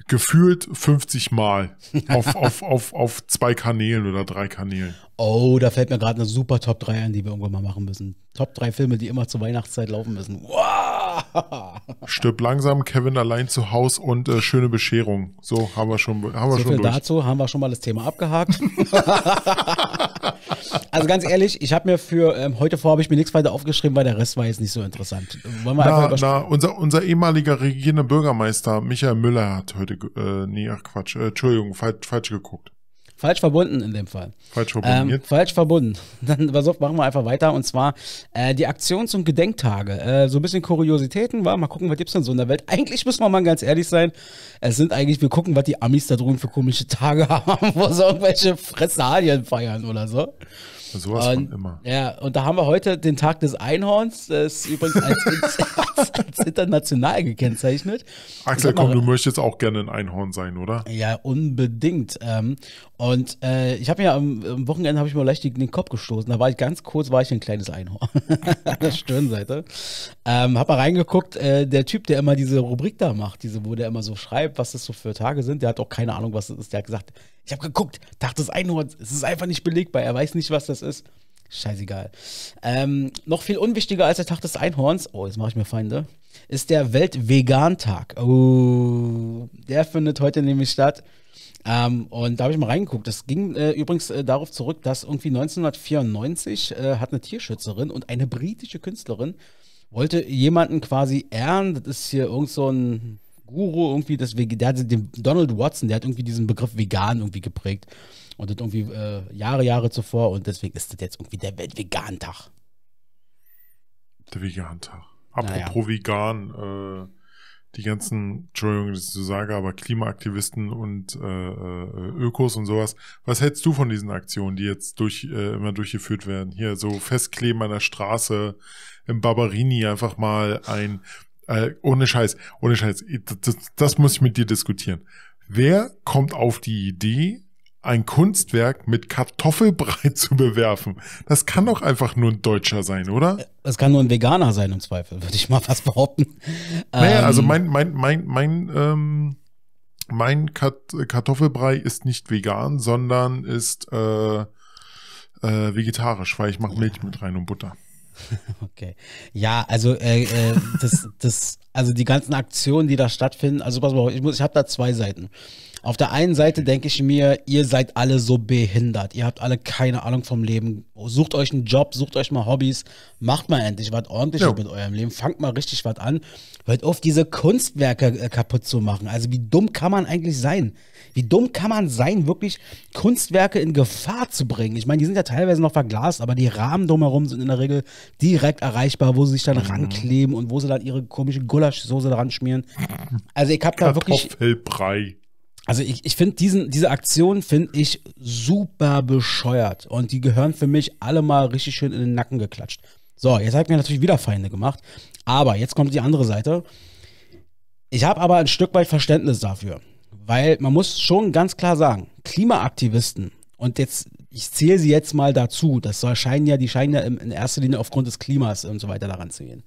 gefühlt 50 Mal auf, [laughs] auf, auf, auf zwei Kanälen oder drei Kanälen. Oh, da fällt mir gerade eine super Top 3 ein, die wir irgendwann mal machen müssen. Top 3 Filme, die immer zur Weihnachtszeit laufen müssen. Wow! Stirb langsam, Kevin allein zu Haus und äh, schöne Bescherung. So haben wir schon, haben wir so schon viel durch. dazu haben wir schon mal das Thema abgehakt. [laughs] also ganz ehrlich, ich habe mir für ähm, heute vor habe ich mir nichts weiter aufgeschrieben, weil der Rest war jetzt nicht so interessant. Wollen wir na, einfach na, unser, unser ehemaliger regierender Bürgermeister Michael Müller hat heute, äh, nee, ach Quatsch, äh, Entschuldigung, falsch, falsch geguckt. Falsch verbunden in dem Fall. Falsch verbunden. Ähm, falsch verbunden. [laughs] Dann pass auf, machen wir einfach weiter. Und zwar äh, die Aktions- und Gedenktage. Äh, so ein bisschen Kuriositäten war. Mal gucken, was gibt es denn so in der Welt. [laughs] Eigentlich müssen wir mal ganz ehrlich sein. Es sind eigentlich, wir gucken, was die Amis da drüben für komische Tage [laughs] haben, wo sie irgendwelche Fressalien feiern oder so. Sowas und, von immer. Ja, und da haben wir heute den Tag des Einhorns. Das ist übrigens als, als, als international gekennzeichnet. Axel, mal, komm, du möchtest auch gerne ein Einhorn sein, oder? Ja, unbedingt. Ähm, und äh, ich habe mir am, am Wochenende habe ich mir leicht den, den, Kopf gestoßen. Da war ich ganz kurz, war ich ein kleines Einhorn [laughs] an der Stirnseite. Ähm, hab mal reingeguckt, äh, der Typ, der immer diese Rubrik da macht, diese, wo der immer so schreibt, was das so für Tage sind, der hat auch keine Ahnung, was das ist. Der hat gesagt, ich habe geguckt, Tag des Einhorns, es ist einfach nicht belegbar, er weiß nicht, was das ist. Scheißegal. Ähm, noch viel unwichtiger als der Tag des Einhorns, oh, jetzt mache ich mir Feinde, ist der Weltvegantag. Oh, der findet heute nämlich statt. Ähm, und da habe ich mal reingeguckt. Das ging äh, übrigens äh, darauf zurück, dass irgendwie 1994 äh, hat eine Tierschützerin und eine britische Künstlerin wollte jemanden quasi ehren. Das ist hier irgend so ein Guru irgendwie, das, der hat den Donald Watson, der hat irgendwie diesen Begriff vegan irgendwie geprägt. Und das irgendwie äh, Jahre, Jahre zuvor. Und deswegen ist das jetzt irgendwie der Weltvegan-Tag. Der Vegan-Tag. Apropos naja. vegan, äh, die ganzen, Entschuldigung, dass ich so sage, aber Klimaaktivisten und äh, äh, Ökos und sowas. Was hältst du von diesen Aktionen, die jetzt durch, äh, immer durchgeführt werden? Hier so festkleben an der Straße, im Barberini einfach mal ein, äh, ohne Scheiß, ohne Scheiß, das, das, das muss ich mit dir diskutieren. Wer kommt auf die Idee, ein Kunstwerk mit Kartoffelbrei [laughs] zu bewerfen. Das kann doch einfach nur ein Deutscher sein, oder? Das kann nur ein Veganer sein im Zweifel, würde ich mal was behaupten. Naja, also ähm, also mein, mein, mein, mein, ähm, mein Kat Kartoffelbrei ist nicht vegan, sondern ist äh, äh, vegetarisch, weil ich mache Milch mit rein und Butter. [laughs] Okay. Ja, also äh, äh, das, das, also die ganzen Aktionen, die da stattfinden, also pass mal, ich ich habe da zwei Seiten. Auf der einen Seite denke ich mir, ihr seid alle so behindert. Ihr habt alle keine Ahnung vom Leben. Sucht euch einen Job, sucht euch mal Hobbys, macht mal endlich was ordentliches ja. mit eurem Leben, fangt mal richtig was an. Hört auf, diese Kunstwerke äh, kaputt zu machen. Also wie dumm kann man eigentlich sein? Wie dumm kann man sein, wirklich Kunstwerke in Gefahr zu bringen? Ich meine, die sind ja teilweise noch verglast, aber die Rahmen drumherum sind in der Regel direkt erreichbar, wo sie sich dann mhm. rankleben und wo sie dann ihre komische Gulaschsoße dran schmieren. Also ich habe da wirklich... Also ich, ich finde diesen, diese Aktion finde ich super bescheuert und die gehören für mich alle mal richtig schön in den Nacken geklatscht. So, jetzt hat mir natürlich wieder Feinde gemacht, aber jetzt kommt die andere Seite. Ich habe aber ein Stück weit Verständnis dafür, weil man muss schon ganz klar sagen, Klimaaktivisten und jetzt ich zähle sie jetzt mal dazu, das scheinen ja, die scheinen ja in erster Linie aufgrund des Klimas und so weiter daran zu gehen,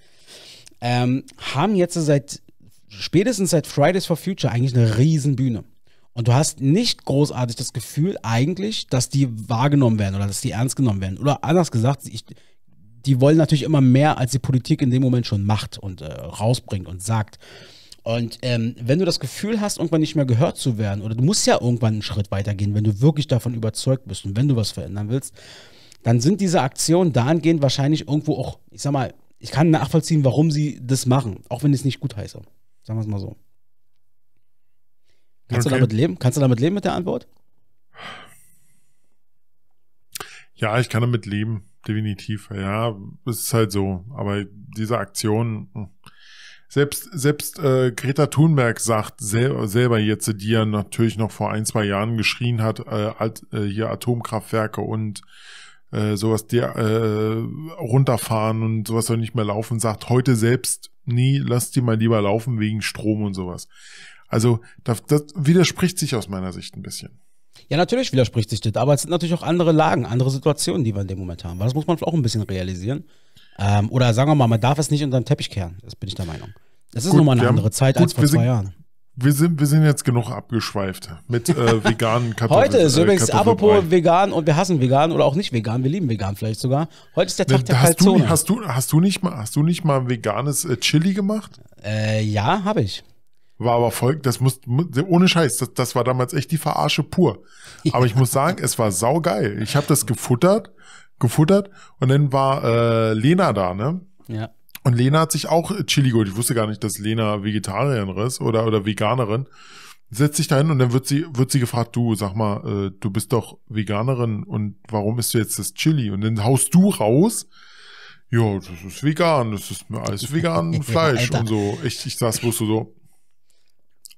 ähm, haben jetzt seit spätestens seit Fridays for Future eigentlich eine riesen Bühne. Und du hast nicht großartig das Gefühl eigentlich, dass die wahrgenommen werden oder dass die ernst genommen werden. Oder anders gesagt, ich, die wollen natürlich immer mehr, als die Politik in dem Moment schon macht und äh, rausbringt und sagt. Und ähm, wenn du das Gefühl hast, irgendwann nicht mehr gehört zu werden, oder du musst ja irgendwann einen Schritt weitergehen, wenn du wirklich davon überzeugt bist und wenn du was verändern willst, dann sind diese Aktionen dahingehend wahrscheinlich irgendwo auch, ich sag mal, ich kann nachvollziehen, warum sie das machen, auch wenn ich es nicht gut heiße. Sagen wir es mal so. Kannst okay. du damit leben? Kannst du damit leben mit der Antwort? Ja, ich kann damit leben, definitiv. Ja, es ist halt so. Aber diese Aktion, selbst, selbst äh, Greta Thunberg sagt sel selber jetzt, die ja natürlich noch vor ein, zwei Jahren geschrien hat, äh, alt, äh, hier Atomkraftwerke und äh, sowas der, äh, runterfahren und sowas soll nicht mehr laufen, sagt heute selbst, nee, lass die mal lieber laufen wegen Strom und sowas. Also das, das widerspricht sich aus meiner Sicht ein bisschen. Ja, natürlich widerspricht sich das, aber es sind natürlich auch andere Lagen, andere Situationen, die wir in dem Moment haben. Weil Das muss man auch ein bisschen realisieren. Ähm, oder sagen wir mal, man darf es nicht unter den Teppich kehren. Das bin ich der Meinung. Das ist gut, nochmal eine andere haben, Zeit gut, als vor zwei Jahren. Wir sind, wir sind jetzt genug abgeschweift mit äh, veganen [laughs] Kartoffeln. Heute ist äh, übrigens apropos vegan und wir hassen vegan oder auch nicht vegan, wir lieben vegan vielleicht sogar. Heute ist der ne, Tag ne, der hast Du, hast, du, hast, du nicht mal, hast du nicht mal ein veganes äh, Chili gemacht? Äh, ja, habe ich war aber folgt, das muss, ohne Scheiß, das, das war damals echt die Verarsche pur. Aber ich muss sagen, es war saugeil. Ich habe das gefuttert, gefuttert und dann war äh, Lena da, ne? Ja. Und Lena hat sich auch Chili geholt. Ich wusste gar nicht, dass Lena Vegetarierin ist oder, oder Veganerin. Setzt sich da hin und dann wird sie, wird sie gefragt, du, sag mal, äh, du bist doch Veganerin und warum isst du jetzt das Chili? Und dann haust du raus, ja, das ist vegan, das ist alles vegan [laughs] Fleisch Alter. und so. Ich, ich saß bloß so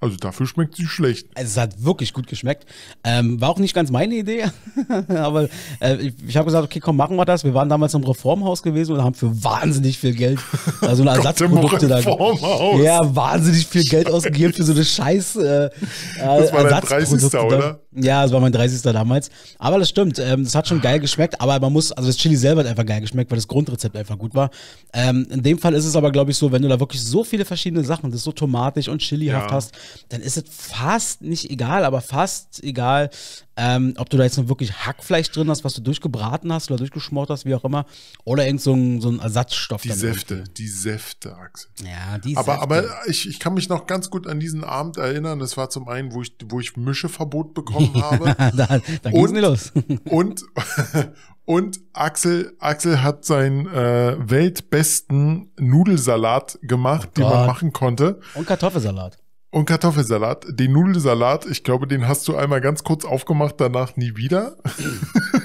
also dafür schmeckt sie schlecht. Also es hat wirklich gut geschmeckt. Ähm, war auch nicht ganz meine Idee, [laughs] aber äh, ich, ich habe gesagt, okay, komm, machen wir das. Wir waren damals im Reformhaus gewesen und haben für wahnsinnig viel Geld, also eine [laughs] Ersatzprodukte da. Ja, wahnsinnig viel Geld ausgegeben für so eine scheiß äh, Das war dein 30. oder? Ja, das war mein 30. damals. Aber das stimmt, ähm, das hat schon geil geschmeckt, aber man muss, also das Chili selber hat einfach geil geschmeckt, weil das Grundrezept einfach gut war. Ähm, in dem Fall ist es aber, glaube ich, so, wenn du da wirklich so viele verschiedene Sachen, das so tomatig und chilihaft ja. hast, dann ist es fast nicht egal, aber fast egal, ähm, ob du da jetzt noch wirklich Hackfleisch drin hast, was du durchgebraten hast oder durchgeschmort hast, wie auch immer, oder irgend so ein, so ein Ersatzstoff. Die Säfte, irgendwie. die Säfte, Axel. Ja, die aber, Säfte. Aber ich, ich kann mich noch ganz gut an diesen Abend erinnern. Das war zum einen, wo ich, wo ich Mischeverbot bekommen [laughs] habe. da da ging's mir los. [laughs] und, [laughs] und Axel, Axel hat seinen äh, weltbesten Nudelsalat gemacht, oh den man machen konnte. Und Kartoffelsalat und Kartoffelsalat. Den Nudelsalat, ich glaube, den hast du einmal ganz kurz aufgemacht, danach nie wieder.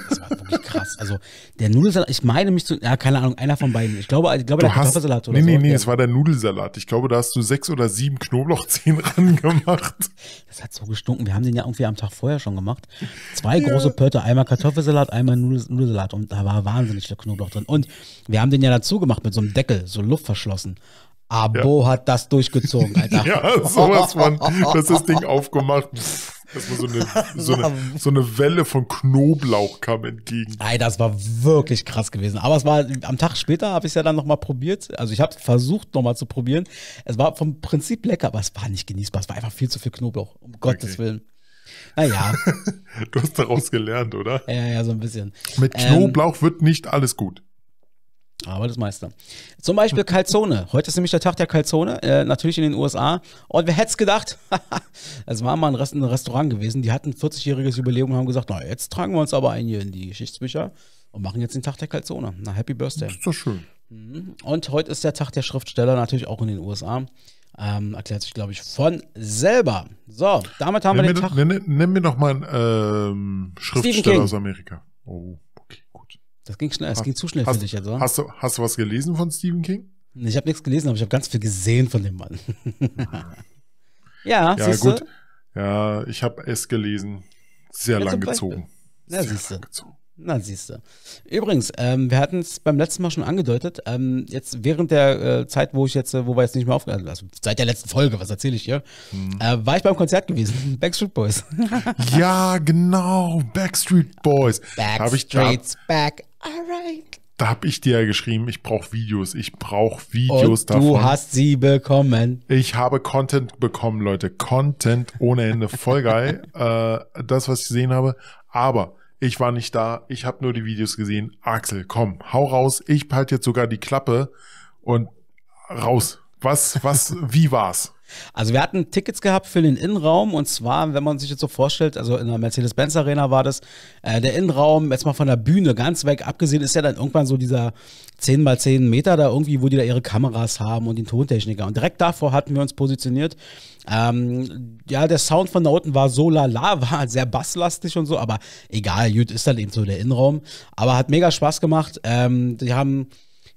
Das war wirklich krass. Also der Nudelsalat, ich meine mich zu, ja, keine Ahnung, einer von beiden. Ich glaube, ich glaube der hast, Kartoffelsalat oder nee, so. Nee, nee, nee, es war der Nudelsalat. Ich glaube, da hast du sechs oder sieben Knoblauchzehen [laughs] rangemacht. Das hat so gestunken. Wir haben den ja irgendwie am Tag vorher schon gemacht. Zwei ja. große Pötter, einmal Kartoffelsalat, einmal Nudelsalat. Und da war wahnsinnig viel Knoblauch drin. Und wir haben den ja dazu gemacht mit so einem Deckel, so luftverschlossen. Abo ja. hat das durchgezogen, [laughs] Alter. ja, sowas von, das ist Ding aufgemacht. Das war so eine, so, eine, [laughs] so eine Welle von Knoblauch kam entgegen. Ey, das war wirklich krass gewesen. Aber es war am Tag später habe ich es ja dann nochmal probiert. Also ich habe versucht nochmal zu probieren. Es war vom Prinzip lecker, aber es war nicht genießbar. Es war einfach viel zu viel Knoblauch. Um okay. Gottes Willen. Naja. [laughs] du hast daraus gelernt, oder? Ja, ja, so ein bisschen. Mit ähm, Knoblauch ähm, wird nicht alles gut. Aber das meiste. Zum Beispiel Calzone. Heute ist nämlich der Tag der Calzone, äh, natürlich in den USA. Und wer hätte es gedacht? [laughs] es war mal ein, Rest, ein, Restaurant gewesen, die hatten ein 40-jähriges Jubiläum und haben gesagt, na, jetzt tragen wir uns aber ein hier in die Geschichtsbücher und machen jetzt den Tag der Calzone. Na, Happy Birthday. Das ist doch schön. Mhm. Und heute ist der Tag der Schriftsteller, natürlich auch in den USA. Ähm, erklärt sich, glaube ich, von selber. So, damit haben wir den mir, Tag. Nimm, nimm mir noch mal einen ähm, Schriftsteller aus Amerika. Oh. Das ging schnell, es ging zu schnell hast, für dich jetzt, oder? Hast du, hast du was gelesen von Stephen King? Ich habe nichts gelesen, aber ich habe ganz viel gesehen von dem Mann. [laughs] ja, ja gut. Du? Ja, ich habe es gelesen. Sehr ja, lang gezogen. Ja, Sehr lang gezogen. Na, siehst du. Übrigens, ähm, wir hatten es beim letzten Mal schon angedeutet, ähm, jetzt während der äh, Zeit, wo ich jetzt, äh, wo wir jetzt nicht mehr aufgehört haben, also, also seit der letzten Folge, was erzähle ich hier, hm. äh, war ich beim Konzert gewesen, [laughs] Backstreet Boys. [laughs] ja, genau, Backstreet Boys. Backstreet's hab, back, alright. Da habe ich dir ja geschrieben, ich brauche Videos, ich brauche Videos Und davon. du hast sie bekommen. Ich habe Content bekommen, Leute. Content ohne Ende, voll geil. [laughs] Äh, das, was ich gesehen habe. Aber ich war nicht da, ich habe nur die Videos gesehen. Axel, komm, hau raus. Ich halte jetzt sogar die Klappe und raus. Was, was, wie war's? Also wir hatten Tickets gehabt für den Innenraum und zwar, wenn man sich jetzt so vorstellt, also in der Mercedes-Benz Arena war das, äh, der Innenraum, jetzt mal von der Bühne ganz weg, abgesehen ist ja dann irgendwann so dieser 10 mal 10 Meter da irgendwie, wo die da ihre Kameras haben und den Tontechniker. Und direkt davor hatten wir uns positioniert. Ähm, ja, der Sound von da unten war so lala, [laughs] war sehr basslastig und so, aber egal, gut, ist dann halt eben so der Innenraum. Aber hat mega Spaß gemacht. Ähm, die haben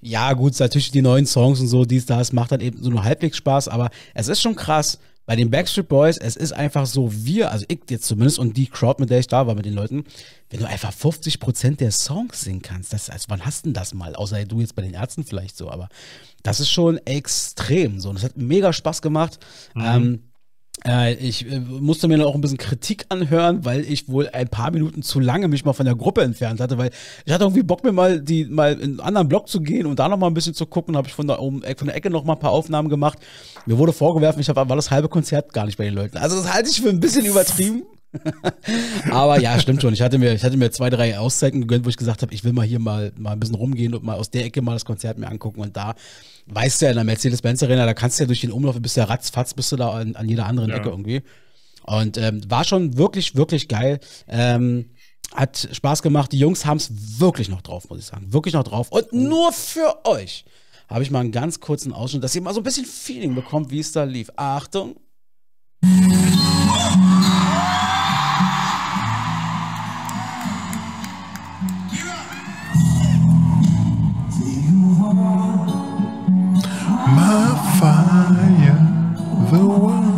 ja, gut, natürlich die neuen Songs und so, dies, das, macht dann eben so nur halbwegs Spaß, aber es ist schon krass. Bei den Backstreet Boys, es ist einfach so, wir, also ich jetzt zumindest und die Crowd, mit der ich da war, mit den Leuten, wenn du einfach 50% der Songs singen kannst, das, also wann hast du denn das mal? Außer du jetzt bei den Ärzten vielleicht so, aber das ist schon extrem so. Und es hat mega Spaß gemacht. Mhm. Ähm, äh, ich äh, musste mir noch auch ein bisschen Kritik anhören, weil ich wohl ein paar Minuten zu lange mich mal von der Gruppe entfernt hatte, weil ich hatte irgendwie Bock mir mal die mal in einen anderen Blog zu gehen und da nochmal ein bisschen zu gucken, habe ich von der, äh, von der Ecke nochmal ein paar Aufnahmen gemacht. Mir wurde vorgeworfen, ich habe war das halbe Konzert gar nicht bei den Leuten. Also das halte ich für ein bisschen übertrieben. [laughs] Aber ja, stimmt schon. Ich hatte mir, ich hatte mir zwei, drei Auszeiten gegönnt, wo ich gesagt habe, ich will mal hier mal, mal ein bisschen rumgehen und mal aus der Ecke mal das Konzert mir angucken. Und da weißt du ja in der Mercedes-Benz Arena, da kannst du ja durch den Umlauf, bist ja ratzfatz, bist du da an, an jeder anderen ja. Ecke irgendwie. Und ähm, war schon wirklich, wirklich geil. Ähm, hat Spaß gemacht. Die Jungs haben es wirklich noch drauf, muss ich sagen. Wirklich noch drauf. Und mhm. nur für euch habe ich mal einen ganz kurzen Ausschnitt, dass ihr mal so ein bisschen Feeling bekommt, wie es da lief. Achtung. my fire, the one.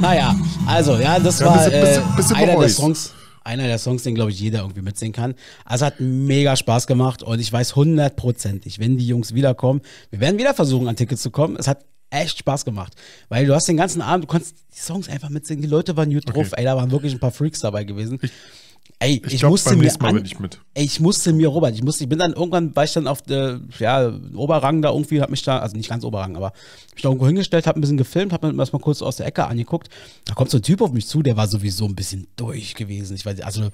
Naja, also, ja, das ja, war bisschen, äh, bisschen einer der Songs. Einer der Songs, den, glaube ich, jeder irgendwie mitsingen kann. Also hat mega Spaß gemacht und ich weiß hundertprozentig, wenn die Jungs wiederkommen, wir werden wieder versuchen, an Tickets zu kommen. Es hat echt Spaß gemacht. Weil du hast den ganzen Abend, du konntest die Songs einfach mitsingen, die Leute waren gut drauf, okay. ey, da waren wirklich ein paar Freaks dabei gewesen. Ich Ey, ich, ich glaub, musste mir Mal an, ich mit. Ey, ich musste mir, Robert, ich musste, ich bin dann irgendwann, war ich dann auf der, ja, Oberrang da irgendwie, hab mich da, also nicht ganz Oberrang, aber mich da irgendwo hingestellt, hab ein bisschen gefilmt, hab mir das mal kurz aus der Ecke angeguckt. Da kommt so ein Typ auf mich zu, der war sowieso ein bisschen durch gewesen. Ich weiß, also,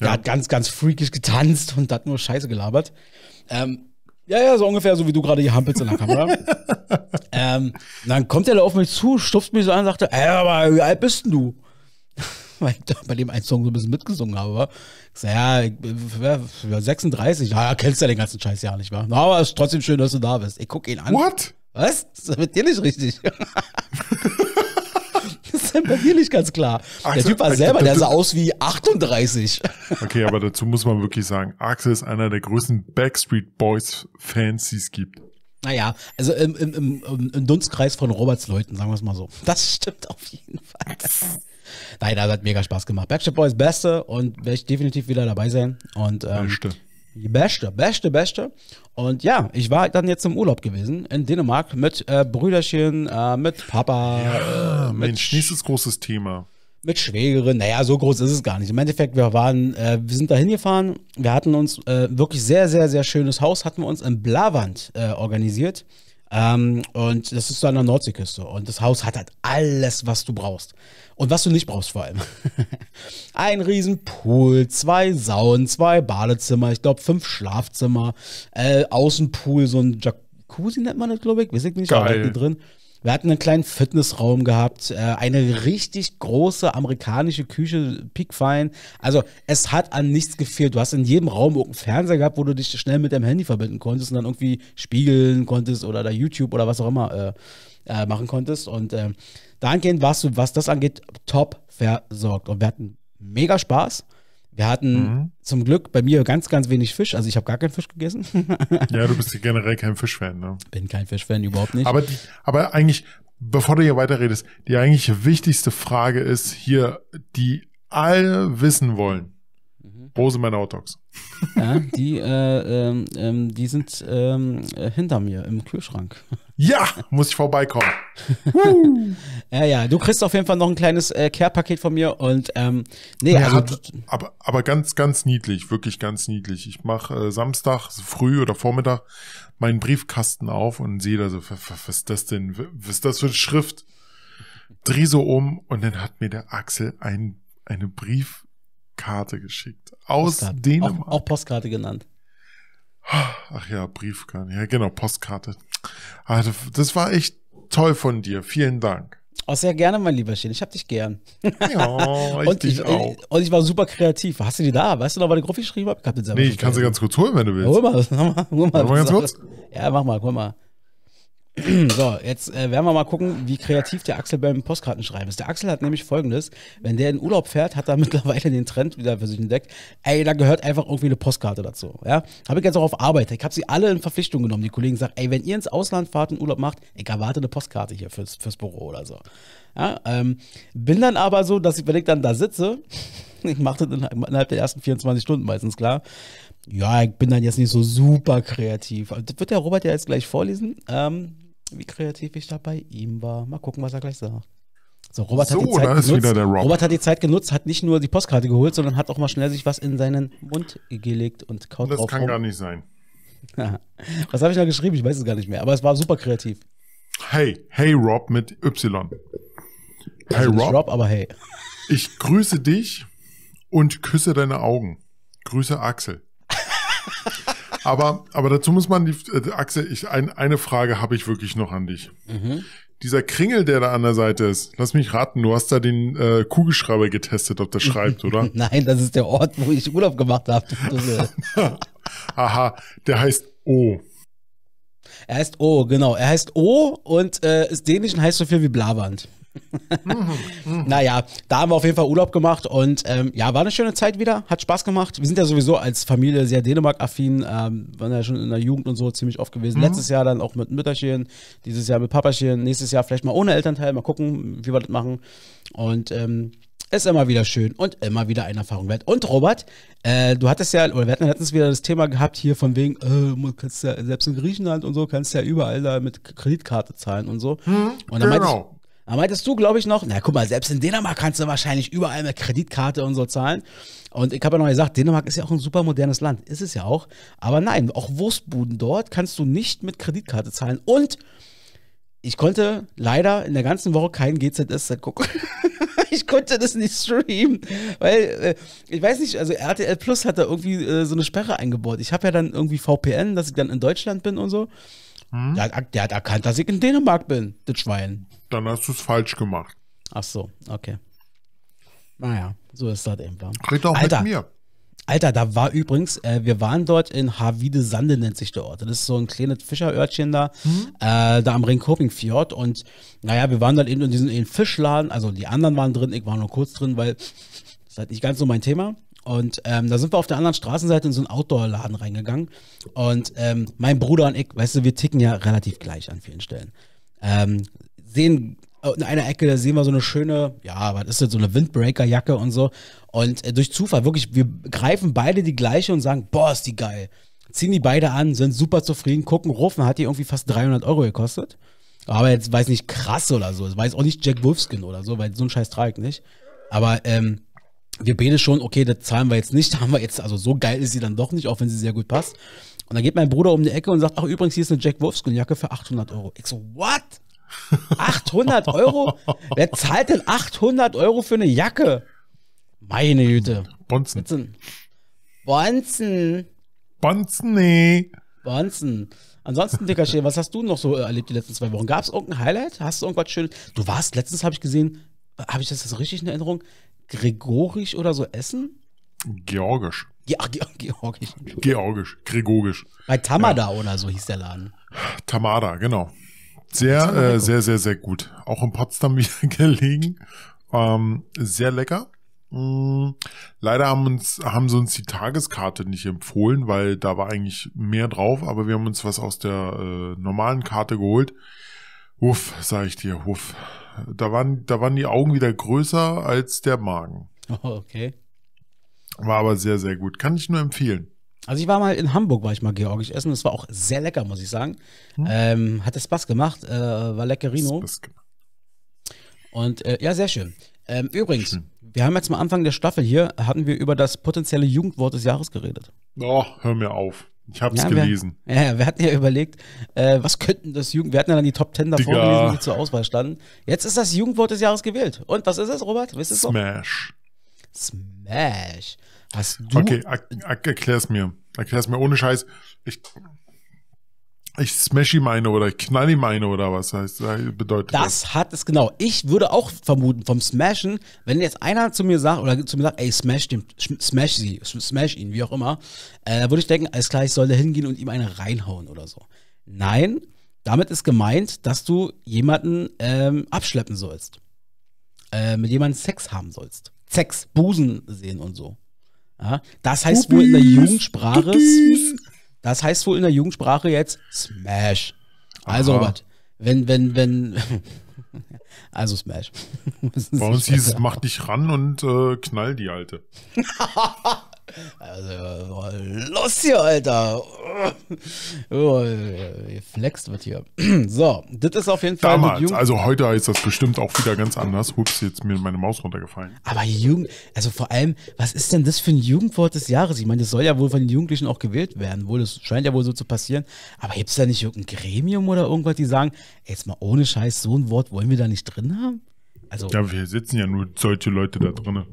der ja. hat ganz, ganz freakig getanzt und hat nur Scheiße gelabert. Ähm, ja, ja, so ungefähr, so wie du gerade hier hampelst in der Kamera. [laughs] ähm, dann kommt er da auf mich zu, stuft mich so an und sagt, ey, aber wie alt bist denn du? [laughs] weil ich da bei dem einen Song so ein bisschen mitgesungen habe. Ich sag, ja, ich, ja, 36, ja, kennst ja den ganzen Scheiß ja nicht, wa? aber es ist trotzdem schön, dass du da bist. Ich guck ihn an. What? Was? Das ist mit dir nicht richtig. [laughs] das ist halt bei dir nicht ganz klar. Axel, der Typ war selber, der sah aus wie 38. [laughs] Okay, aber dazu muss man wirklich sagen, Axel ist einer der größten Backstreet Boys Fans, die es gibt. Naja, also im, im, im, im Dunstkreis von Roberts Leuten, sagen wir es mal so. Das stimmt auf jeden Fall. Nein, das also hat mega Spaß gemacht. Backstreet Boys Beste und werde ich definitiv wieder dabei sein. Und, ähm, Beste. Beste, beste, beste. Und ja, ich war dann jetzt im Urlaub gewesen in Dänemark mit äh, Brüderchen, äh, mit Papa. Ja, mit Mensch, nächstes großes Thema mit Schwägerin. Naja, so groß ist es gar nicht. Im Endeffekt, wir waren, äh, wir sind da hingefahren. Wir hatten uns äh, wirklich sehr, sehr, sehr schönes Haus, hatten wir uns in Blavand äh, organisiert. Ähm, und das ist so an der Nordseeküste. Und das Haus hat halt alles, was du brauchst. Und was du nicht brauchst vor allem. [laughs] Ein riesen Pool, zwei Saunen, zwei Badezimmer, ich glaube fünf Schlafzimmer, äh, Außenpool, so ein Jacuzzi nennt man das, glaube ich. Wir sind nicht Geil. drin. Wir hatten einen kleinen Fitnessraum gehabt, äh, eine richtig große amerikanische Küche, pickfein. Also es hat an nichts gefehlt. Du hast in jedem Raum irgendeinen Fernseher gehabt, wo du dich schnell mit deinem Handy verbinden konntest und dann irgendwie spiegeln konntest oder da YouTube oder was auch immer äh, äh machen konntest. Und ähm, dahingehend warst du, was das angeht, top versorgt. Und wir hatten mega Spaß. Wir hatten mhm. zum Glück bei mir ganz, ganz wenig Fisch. Also ich habe gar keinen Fisch gegessen. ja, du bist ja generell kein Fischfan, ne? Bin kein Fischfan, überhaupt nicht. Aber, die, aber eigentlich, bevor du hier weiterredest, die eigentlich wichtigste Frage ist hier, die alle wissen wollen. Bose meine Autox. Ja, die, äh, ähm, ähm die sind ähm, äh, hinter mir im Kühlschrank. Ja, muss ich vorbeikommen. [laughs] ja, ja, du kriegst auf jeden Fall noch ein kleines äh, Care-Paket von mir und ähm, nee, ja, also, aber, aber ganz, ganz niedlich, wirklich ganz niedlich. Ich mache äh, Samstag früh oder Vormittag meinen Briefkasten auf und sehe da so, was ist das denn? Was ist das für eine Schrift? Dreh so um und dann hat mir der Axel ein, eine Brief Postkarte geschickt. Aus Postkarte. Dänemark. Auch, auch, Postkarte genannt. Ach ja, Briefkarte. Ja, genau, Postkarte. Also, das war echt toll von dir. Vielen Dank. Oh, sehr gerne, mein lieber Schild. Ich hab dich gern. Ja, [laughs] ich dich auch. Und ich war super kreativ. Hast du die da? Weißt du noch, was ich drauf geschrieben habe? Ich hab den selber nee, ich kann sie ganz kurz holen, wenn du willst. Hol mal, [laughs] hol mal. Hol mal, mal ganz kurz? Ja, mach mal, hol mal. [clears throat] So, jetzt äh, werden wir mal gucken, wie kreativ der Axel beim Postkartenschreiben ist. Der Axel hat nämlich folgendes: Wenn der in Urlaub fährt, hat er [laughs] mittlerweile den Trend wieder für sich entdeckt. Ey, da gehört einfach irgendwie eine Postkarte dazu. Ja? Habe ich jetzt auch auf Arbeit. Ich habe sie alle in Verpflichtung genommen. Die Kollegen sagen: Ey, wenn ihr ins Ausland fahrt und Urlaub macht, ich erwarte eine Postkarte hier fürs, fürs Büro oder so. Ja? Ähm, bin dann aber so, dass ich, wenn ich dann da sitze, [laughs] ich mache das innerhalb der ersten 24 Stunden meistens klar, ja, ich bin dann jetzt nicht so super kreativ. Also, das wird der Robert ja jetzt gleich vorlesen. Ähm, wie kreativ ich da bei ihm war. Mal gucken, was er gleich sagt. So, Robert, so, hat die Zeit genutzt. Rob. Robert hat die Zeit genutzt, hat nicht nur die Postkarte geholt, sondern hat auch mal schnell sich was in seinen Mund gelegt und kaut Das drauf kann rum. gar nicht sein. [laughs] was habe ich da geschrieben? Ich weiß es gar nicht mehr, aber es war super kreativ. Hey, hey Rob mit Y. Also hey also Rob, Rob, aber hey. Ich grüße dich und küsse deine Augen. Grüße Axel. [laughs] Aber, aber dazu muss man die, äh, Axel, ich, ein, eine Frage habe ich wirklich noch an dich. Mhm. Dieser Kringel, der da an der Seite ist, lass mich raten, du hast da den äh, Kugelschreiber getestet, ob der schreibt, [laughs] oder? Nein, das ist der Ort, wo ich Urlaub gemacht habe. [laughs] Aha, der heißt O. Er heißt O, genau. Er heißt O und äh, ist dänisch und heißt so viel wie Blaband. [laughs] naja, da haben wir auf jeden Fall Urlaub gemacht und ähm, ja, war eine schöne Zeit wieder, hat Spaß gemacht. Wir sind ja sowieso als Familie sehr Dänemark-affin, ähm, waren ja schon in der Jugend und so ziemlich oft gewesen. Mhm. Letztes Jahr dann auch mit Mütterchen, dieses Jahr mit Papachen, nächstes Jahr vielleicht mal ohne Elternteil, mal gucken, wie wir das machen. Und ähm, ist immer wieder schön und immer wieder eine Erfahrung wert. Und Robert, äh, du hattest ja, oder wir hatten letztens wieder das Thema gehabt hier von wegen, äh, kannst ja selbst in Griechenland und so, kannst ja überall da mit Kreditkarte zahlen und so. Mhm, und dann genau. meinte ich, genau. Da meintest du, glaube ich, noch, na guck mal, selbst in Dänemark kannst du wahrscheinlich überall mit Kreditkarte und so zahlen. Und ich habe ja noch gesagt, Dänemark ist ja auch ein super modernes Land. Ist es ja auch. Aber nein, auch Wurstbuden dort kannst du nicht mit Kreditkarte zahlen. Und ich konnte leider in der ganzen Woche kein GZS gucken. [laughs] ich konnte das nicht streamen, weil äh, ich weiß nicht, also RTL Plus hat da irgendwie äh, so eine Sperre eingebaut. Ich habe ja dann irgendwie VPN, dass ich dann in Deutschland bin und so. Hm? Der, hat, der hat erkannt, dass ich in Dänemark bin, das Schwein. Dann hast du es falsch gemacht. Ach so, okay. Naja, so ist das eben. Red doch Alter, mit mir. Alter, da war übrigens, äh, wir waren dort in Havide Sande, nennt sich der Ort. Das ist so ein kleines Fischerörtchen da, mhm. äh, da am Ringkoping Fjord. Und naja, wir waren dann eben in diesem Fischladen. Also die anderen waren drin, ich war nur kurz drin, weil das ist halt nicht ganz so mein Thema. Und ähm, da sind wir auf der anderen Straßenseite in so einen Outdoor-Laden reingegangen. Und ähm, mein Bruder und ich, weißt du, wir ticken ja relativ gleich an vielen Stellen. Ähm, sehen äh, in einer Ecke, da sehen wir so eine schöne, ja, was ist das, so eine Windbreaker-Jacke und so. Und äh, durch Zufall, wirklich, wir greifen beide die gleiche und sagen, boah, ist die geil. Ziehen die beide an, sind super zufrieden, gucken, rufen, hat die irgendwie fast 300 Euro gekostet. Aber jetzt weiß nicht krass oder so, weiß auch nicht Jack Wolfskin oder so, weil so ein Scheiß trage ich nicht. Aber ähm, wir beide schon, okay, das zahlen wir jetzt nicht, [laughs] haben wir jetzt, also so geil ist sie dann doch nicht, auch wenn sie sehr gut passt. Und dann geht mein Bruder um die Ecke und sagt, ach übrigens, hier ist eine Jack Wolfskin-Jacke für 800 Euro. Ich so, what? 800 [laughs] Euro? Wer zahlt denn 800 Euro für eine Jacke? Meine Güte. Bonzen. Bonzen. Bonzen, nee. Bonzen. Ansonsten, Dicker Schäfer, was hast du noch so äh, erlebt die letzten zwei Wochen? Gab es irgendein Highlight? Hast du irgendwas Schönes? Du warst, letztens habe ich gesehen, äh, habe ich das, das richtig in Erinnerung? gregorisch oder so essen? Georgisch. Ja, georgisch. Georgisch, gregorisch. Bei Tamada ja. oder so hieß der Laden. Tamada, genau. Sehr, äh, sehr, sehr, sehr gut. Auch in Potsdam wieder [laughs] gelegen. Ähm, sehr lecker. Mh, mm, leider haben uns, haben sie uns die Tageskarte nicht empfohlen, weil da war eigentlich mehr drauf, aber wir haben uns was aus der äh, normalen Karte geholt. Uff, sag ich dir, uff. Da waren, da waren die Augen wieder größer als der Magen. Oh, [laughs] okay. War aber sehr, sehr gut. Kann ich nur empfehlen. Also ich war mal in Hamburg, war ich mal georgisch essen. Das war auch sehr lecker, muss ich sagen. Hm. Ähm, hat es Spaß gemacht, äh, war leckerino. Spaß Und äh, ja, sehr schön. Ähm, übrigens, schön. Hm. wir haben jetzt am Anfang der Staffel hier, hatten wir über das potenzielle Jugendwort des Jahres geredet. Oh, hör mir auf. Ich habe es ja, gelesen. Wir, ja, wir hatten ja überlegt, äh, was könnten das Jugend. Wir hatten ja dann die Top Ten davor gelesen, die zur Auswahl standen. Jetzt ist das Jugendwort des Jahres gewählt. Und was ist es, Robert? Wisst Smash. Noch? Smash. Hast du. Okay, erklär's mir. Erklär's mir ohne Scheiß. Ich ich smash ihm eine oder ich knall ihm eine oder was heißt äh, bedeutet das? Das hat es genau. Ich würde auch vermuten vom Smashen, wenn jetzt einer zu mir sagt oder zu mir sagt, ey smash den, smash sie, smash ihn, wie auch immer, äh, würde ich denken, alles klar, ich soll da hingehen und ihm eine reinhauen oder so. Nein, damit ist gemeint, dass du jemanden ähm, abschleppen sollst, äh, mit jemandem Sex haben sollst, Sex, Busen sehen und so. Ja? das heißt Puppies, wohl in der Jugendsprache. Puppies. Das heißt wohl in der Jugendsprache jetzt Smash. Also Aha. Robert, wenn, wenn, wenn, [laughs] also Smash. [laughs] Bei uns hieß es, mach dich ran und äh, knall die Alte. [laughs] Also, los hier, Alter. Oh, geflext wird hier. [clears throat] So, das ist auf jeden Fall. Damals, also heute ist das bestimmt auch wieder ganz anders. Hups, jetzt mir meine Maus runtergefallen. Aber Jugend, also vor allem, was ist denn das für ein Jugendwort des Jahres? Ich meine, das soll ja wohl von den Jugendlichen auch gewählt werden. Wohl, das scheint ja wohl so zu passieren. Aber gibt es da nicht irgendein Gremium oder irgendwas, die sagen, jetzt mal ohne Scheiß, so ein Wort wollen wir da nicht drin haben? Also, ja, wir sitzen ja nur solche Leute da drinnen.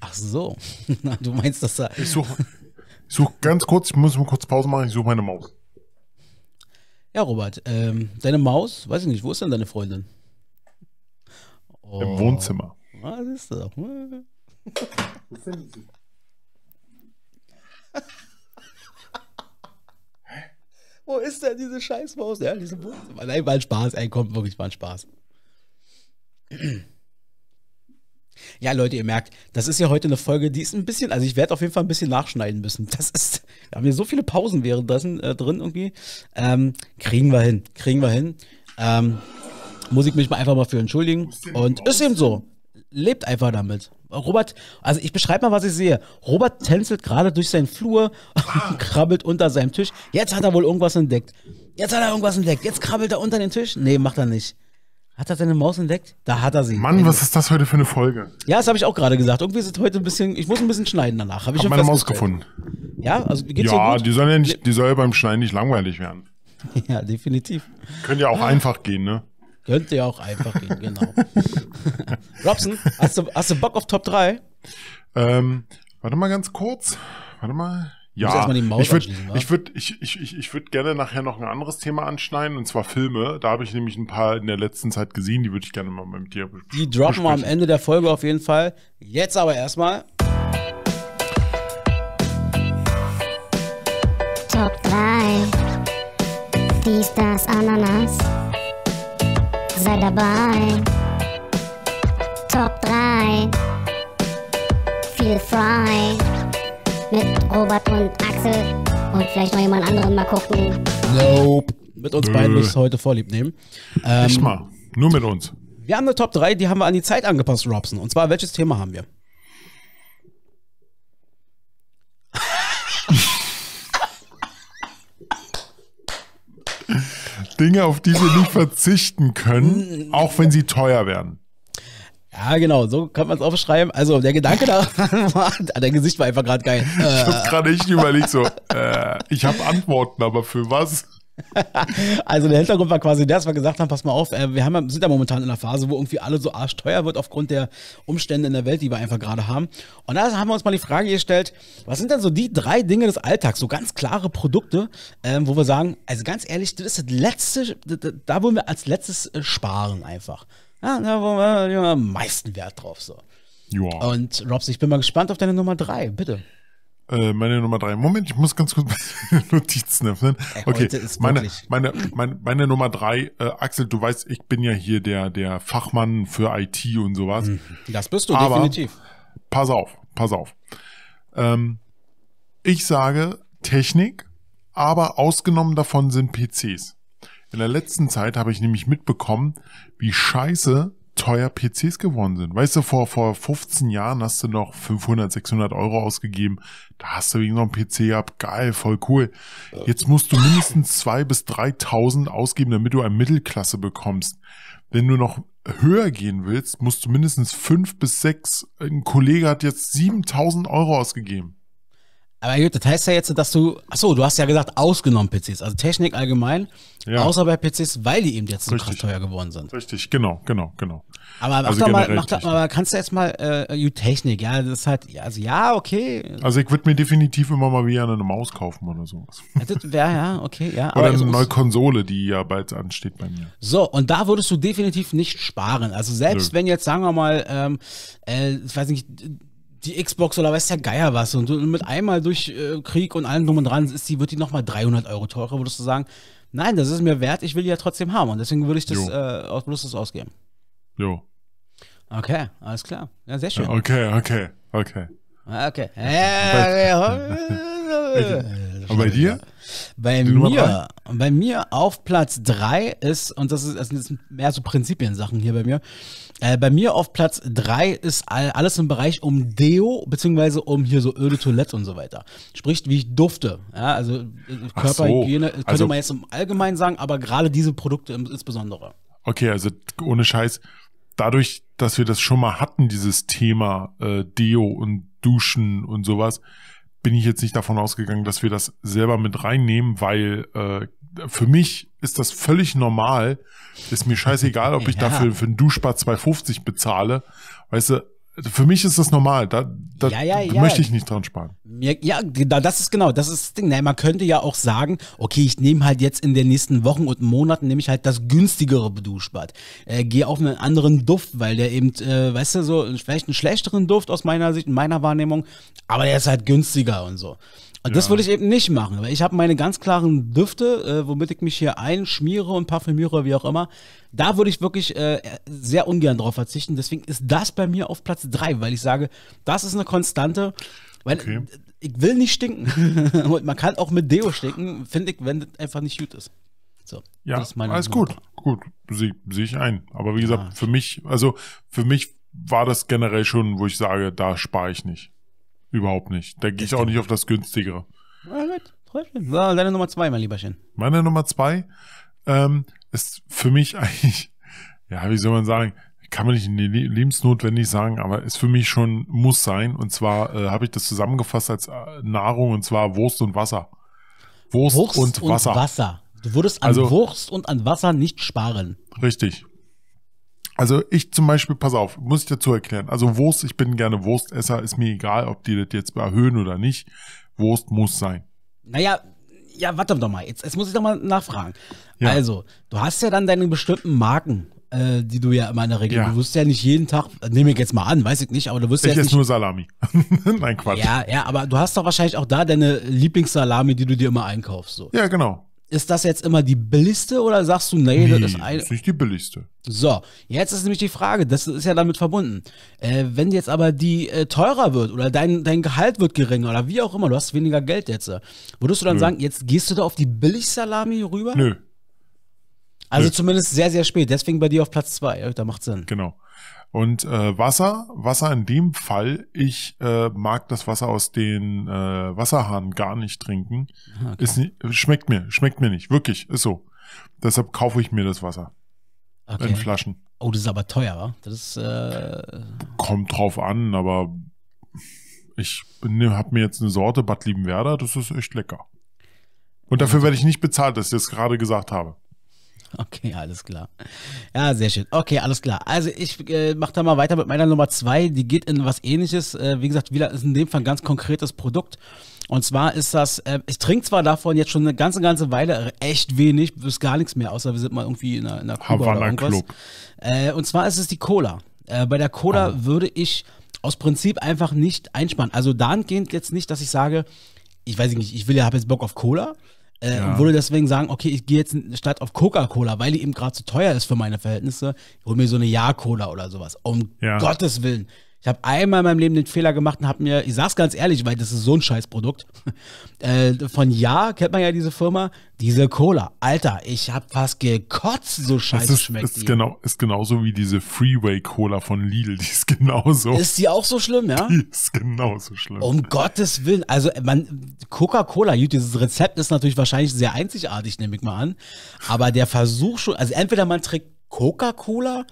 Ach so. [laughs] du meinst, dass da. Ich suche such ganz kurz, ich muss mal kurz Pause machen, ich suche meine Maus. Ja, Robert, ähm, deine Maus, weiß ich nicht, wo ist denn deine Freundin? Oh. Im Wohnzimmer. Was oh, ah, ist das? [laughs] wo ist denn diese Scheißmaus? Ja, diese Nein, war ein Spaß, ey, kommt wirklich, war ein Spaß. Ja, Leute, ihr merkt, das ist ja heute eine Folge, die ist ein bisschen, also ich werde auf jeden Fall ein bisschen nachschneiden müssen. Das ist, wir haben hier so viele Pausen währenddessen äh, drin irgendwie. Ähm, kriegen wir hin, kriegen wir hin. Ähm, muss ich mich mal einfach mal für entschuldigen. Und ist eben so. Lebt einfach damit. Robert, also ich beschreibe mal, was ich sehe. Robert tänzelt gerade durch seinen Flur, krabbelt unter seinem Tisch. Jetzt hat er wohl irgendwas entdeckt. Jetzt hat er irgendwas entdeckt. Jetzt krabbelt er unter den Tisch. Nee, macht er nicht. Hat er seine Maus entdeckt? Da hat er sie. Mann, was ist das heute für eine Folge? Ja, das habe ich auch gerade gesagt. Irgendwie ist es heute ein bisschen. Ich muss ein bisschen schneiden danach. Habe ich hab meine Maus gefunden. Ja, also geht's ja, gut? Die soll ja, nicht, die soll ja beim Schneiden nicht langweilig werden. [laughs] ja, definitiv. Könnte ja auch ah. einfach gehen, ne? Könnte ja auch einfach gehen, genau. [laughs] Robson, hast du, hast du Bock auf Top 3? Ähm, warte mal ganz kurz. Warte mal. Ja, ich würde ich würd, ich, ich, ich, würd gerne nachher noch ein anderes Thema anschneiden, und zwar Filme. Da habe ich nämlich ein paar in der letzten Zeit gesehen, die würde ich gerne mal mit dir besprechen. Die droppen wir am Ende der Folge auf jeden Fall. Jetzt aber erstmal. Top 3. Dies, das, Ananas. Sei dabei. Top 3. Feel free mit Robert und Axel und vielleicht noch jemand anderen mal gucken. Nope. Mit uns Nö. beiden müsst heute vorlieb nehmen. Ähm, Nicht mal. Nur mit uns. Wir haben eine Top 3, die haben wir an die Zeit angepasst, Robson. Und zwar, welches Thema haben wir? Dinge, auf die wir nicht verzichten können, auch wenn sie teuer werden. Ja, genau, so kann man es aufschreiben. Also der Gedanke daran [laughs] war, ah, dein Gesicht war einfach gerade geil. Ich habe äh. gerade echt überlegt, so, äh, ich habe Antworten, aber für was? [laughs] also der Hintergrund war quasi der, dass wir gesagt haben, pass mal auf, äh, wir haben, sind ja momentan in einer Phase, wo irgendwie alle so arschteuer wird aufgrund der Umstände in der Welt, die wir einfach gerade haben. Und da haben wir uns mal die Frage gestellt, was sind denn so die drei Dinge des Alltags, so ganz klare Produkte, ähm, wo wir sagen, also ganz ehrlich, das ist das letzte, da wollen wir als letztes äh, sparen einfach. Ja, da wo wir halt am meisten Wert drauf. So. Joa. Und Robs, ich bin mal gespannt auf deine Nummer 3, bitte. Äh, meine Nummer drei. Moment, ich muss ganz kurz meine [laughs] Notizen öffnen. Okay, meine, meine, meine, meine Nummer drei. äh, Axel, du weißt, ich bin ja hier der, der Fachmann für IT und sowas. Mhm. Das bist du, Aber definitiv. Pass auf, pass auf. Ähm, ich sage Technik, aber ausgenommen davon sind PCs. In der letzten Zeit habe ich nämlich mitbekommen, wie scheiße teuer PCs geworden sind. Weißt du, vor, vor 15 Jahren hast du noch 500, 600 Euro ausgegeben. Da hast du wegen so einem PC gehabt. Geil, voll cool. Jetzt musst du mindestens zwei bis 3.000 ausgeben, damit du eine Mittelklasse bekommst. Wenn du noch höher gehen willst, musst du mindestens fünf bis sechs. Ein Kollege hat jetzt 7.000 Euro ausgegeben. Aber gut, das heißt ja jetzt, dass du, achso, du hast ja gesagt, ausgenommen PCs, also Technik allgemein, ja. außer bei PCs, weil die eben jetzt so krass teuer geworden sind. Richtig, genau, genau, genau. Aber also doch mal, mach doch, aber kannst du jetzt mal äh, Technik, ja, das ist halt, also ja, okay. Also ich würde mir definitiv immer mal wieder eine Maus kaufen oder sowas. Ja, das wäre, ja, okay, ja. Oder eine neue Konsole, die ja bald ansteht bei mir. So, und da würdest du definitiv nicht sparen. Also selbst Nö. wenn jetzt, sagen wir mal, ähm, äh, ich weiß nicht, die Xbox oder weiß der Geier was. Und mit einmal durch äh, Krieg und allem drum und dran ist die, wird die nochmal 300 Euro teurer, würdest du sagen, nein, das ist mir wert, ich will die ja trotzdem haben. Und deswegen würde ich das äh, aus bloß ausgeben. Jo. Okay, alles klar. Ja, sehr schön. Okay, okay, okay. Ah, okay. okay. [laughs] [laughs] Und bei dir? Bei mir, bei mir auf Platz 3 ist, und das, ist, das sind mehr so Prinzipiensachen hier bei mir, äh, bei mir auf Platz 3 ist alles im Bereich um Deo, beziehungsweise um hier so öde Toilette und so weiter. Sprich, wie ich dufte. Ja, also äh, Körperhygiene so. könnte also, man jetzt im Allgemeinen sagen, aber gerade diese Produkte insbesondere. Okay, also ohne Scheiß, dadurch, dass wir das schon mal hatten, dieses Thema äh, Deo und Duschen und sowas, bin ich jetzt nicht davon ausgegangen, dass wir das selber mit reinnehmen, weil äh, für mich ist das völlig normal. Ist mir scheißegal, ob ich [laughs] ja. dafür für einen Duschbar 250 bezahle. Weißt du, also für mich ist das normal. Da, da ja, ja, ja. möchte ich nicht dran sparen. Ja, genau, das ist genau, das ist das Ding. Naja, man könnte ja auch sagen, okay, ich nehme halt jetzt in den nächsten Wochen und Monaten nehme ich halt das günstigere Duschbad. Äh, Gehe auf einen anderen Duft, weil der eben, äh, weißt du, so vielleicht einen schlechteren Duft aus meiner Sicht, meiner Wahrnehmung, aber der ist halt günstiger und so. Das ja. würde ich eben nicht machen, weil ich habe meine ganz klaren Düfte, äh, womit ich mich hier einschmiere und parfümiere, wie auch immer. Da würde ich wirklich äh, sehr ungern drauf verzichten. Deswegen ist das bei mir auf Platz 3, weil ich sage, das ist eine Konstante. Weil okay. ich will nicht stinken. [laughs] und man kann auch mit Deo stinken, finde ich, wenn das einfach nicht gut ist. So, ja, das ist meine alles Meinung. gut, gut, sehe seh ich ein. Aber wie gesagt, ah. für mich, also für mich war das generell schon, wo ich sage, da spare ich nicht. Überhaupt nicht. Da gehe ich auch nicht auf das günstigere. Na gut, voll So, deine Nummer zwei, mein Lieberchen. Meine Nummer zwei ähm, ist für mich [laughs] eigentlich, ja, wie soll man sagen, kann man nicht lebensnotwendig sagen, aber ist für mich schon muss sein. Und zwar äh, habe ich das zusammengefasst als äh, Nahrung und zwar Wurst und Wasser. Wurst, Wurst und, und Wasser. Wasser. Du würdest an also, Wurst und an Wasser nicht sparen. Richtig. Also ich zum Beispiel, pass auf, muss ich dazu erklären. Also Wurst, ich bin gerne Wurstesser, ist mir egal, ob die das jetzt erhöhen oder nicht. Wurst muss sein. Naja, ja, warte doch mal, jetzt, jetzt muss ich doch mal nachfragen. Ja. Also, du hast ja dann deine bestimmten Marken, äh, die du ja immer in der Regel, ja. du wirst ja nicht jeden Tag, nehme ich jetzt mal an, weiß ich nicht, aber du wirst ja. nicht... Ich jetzt nur Salami. [laughs] Nein, Quatsch. Ja, ja, aber du hast doch wahrscheinlich auch da deine Lieblingssalami, die du dir immer einkaufst. So. Ja, genau ist das jetzt immer die billigste oder sagst du, nee, nee das ist, eine Das ist nicht die billigste. So, jetzt ist nämlich die Frage, das ist ja damit verbunden. Äh, wenn jetzt aber die äh, teurer wird oder dein, dein Gehalt wird geringer oder wie auch immer, du hast weniger Geld jetzt, äh, würdest du dann Nö. sagen, jetzt gehst du da auf die Billigsalami rüber? Nö. Also Nö. zumindest sehr, sehr spät, deswegen bei dir auf Platz zwei. ja, da macht Sinn. Genau. Und äh, Wasser, Wasser in dem Fall, ich äh, mag das Wasser aus den äh, Wasserhahnen gar nicht trinken. Okay. Ist nicht, schmeckt mir, schmeckt mir nicht, wirklich, ist so. Deshalb kaufe ich mir das Wasser okay. in Flaschen. Oh, das ist aber teuer, wa? Das ist, äh Kommt drauf an, aber ich ne, habe mir jetzt eine Sorte Bad Liebenwerder, das ist echt lecker. Und dafür werde ich nicht bezahlt, dass ich das gerade gesagt habe. [laughs] Okay, alles klar. Ja, sehr schön. Okay, alles klar. Also ich äh, mache da mal weiter mit meiner Nummer zwei. Die geht in was ähnliches. Äh, wie gesagt, wieder ist in dem Fall ein ganz konkretes Produkt. Und zwar ist das, äh, ich trinke zwar davon jetzt schon eine ganze, ganze Weile echt wenig, bis gar nichts mehr, außer wir sind mal irgendwie in einer, in einer Kuba oder irgendwas. Club. Äh, und zwar ist es die Cola. Äh, bei der Cola ah. würde ich aus Prinzip einfach nicht einspannen. Also dahingehend jetzt nicht, dass ich sage, ich weiß nicht, ich will ja, habe jetzt Bock auf Cola, äh, ja. Und würde deswegen sagen, okay, ich gehe jetzt statt auf Coca-Cola, weil die eben gerade zu teuer ist für meine Verhältnisse, hol mir so eine Ja-Cola oder sowas. Um ja. Gottes Willen. Ich habe einmal in meinem Leben den Fehler gemacht und habe mir, ich sag's ganz ehrlich, weil das ist so ein Scheißprodukt, [laughs] äh, von Ja kennt man ja diese Firma, diese Cola. Alter, ich habe fast gekotzt, so scheiße ist, schmeckt ist die. Genau, ist genauso wie diese Freeway Cola von Lidl, die ist genauso. Ist die auch so schlimm, ja? Die ist genauso schlimm. Um Gottes Willen, also man, Coca-Cola, dieses Rezept ist natürlich wahrscheinlich sehr einzigartig, nehme ich mal an. Aber der Versuch schon, also entweder man trägt Coca-Cola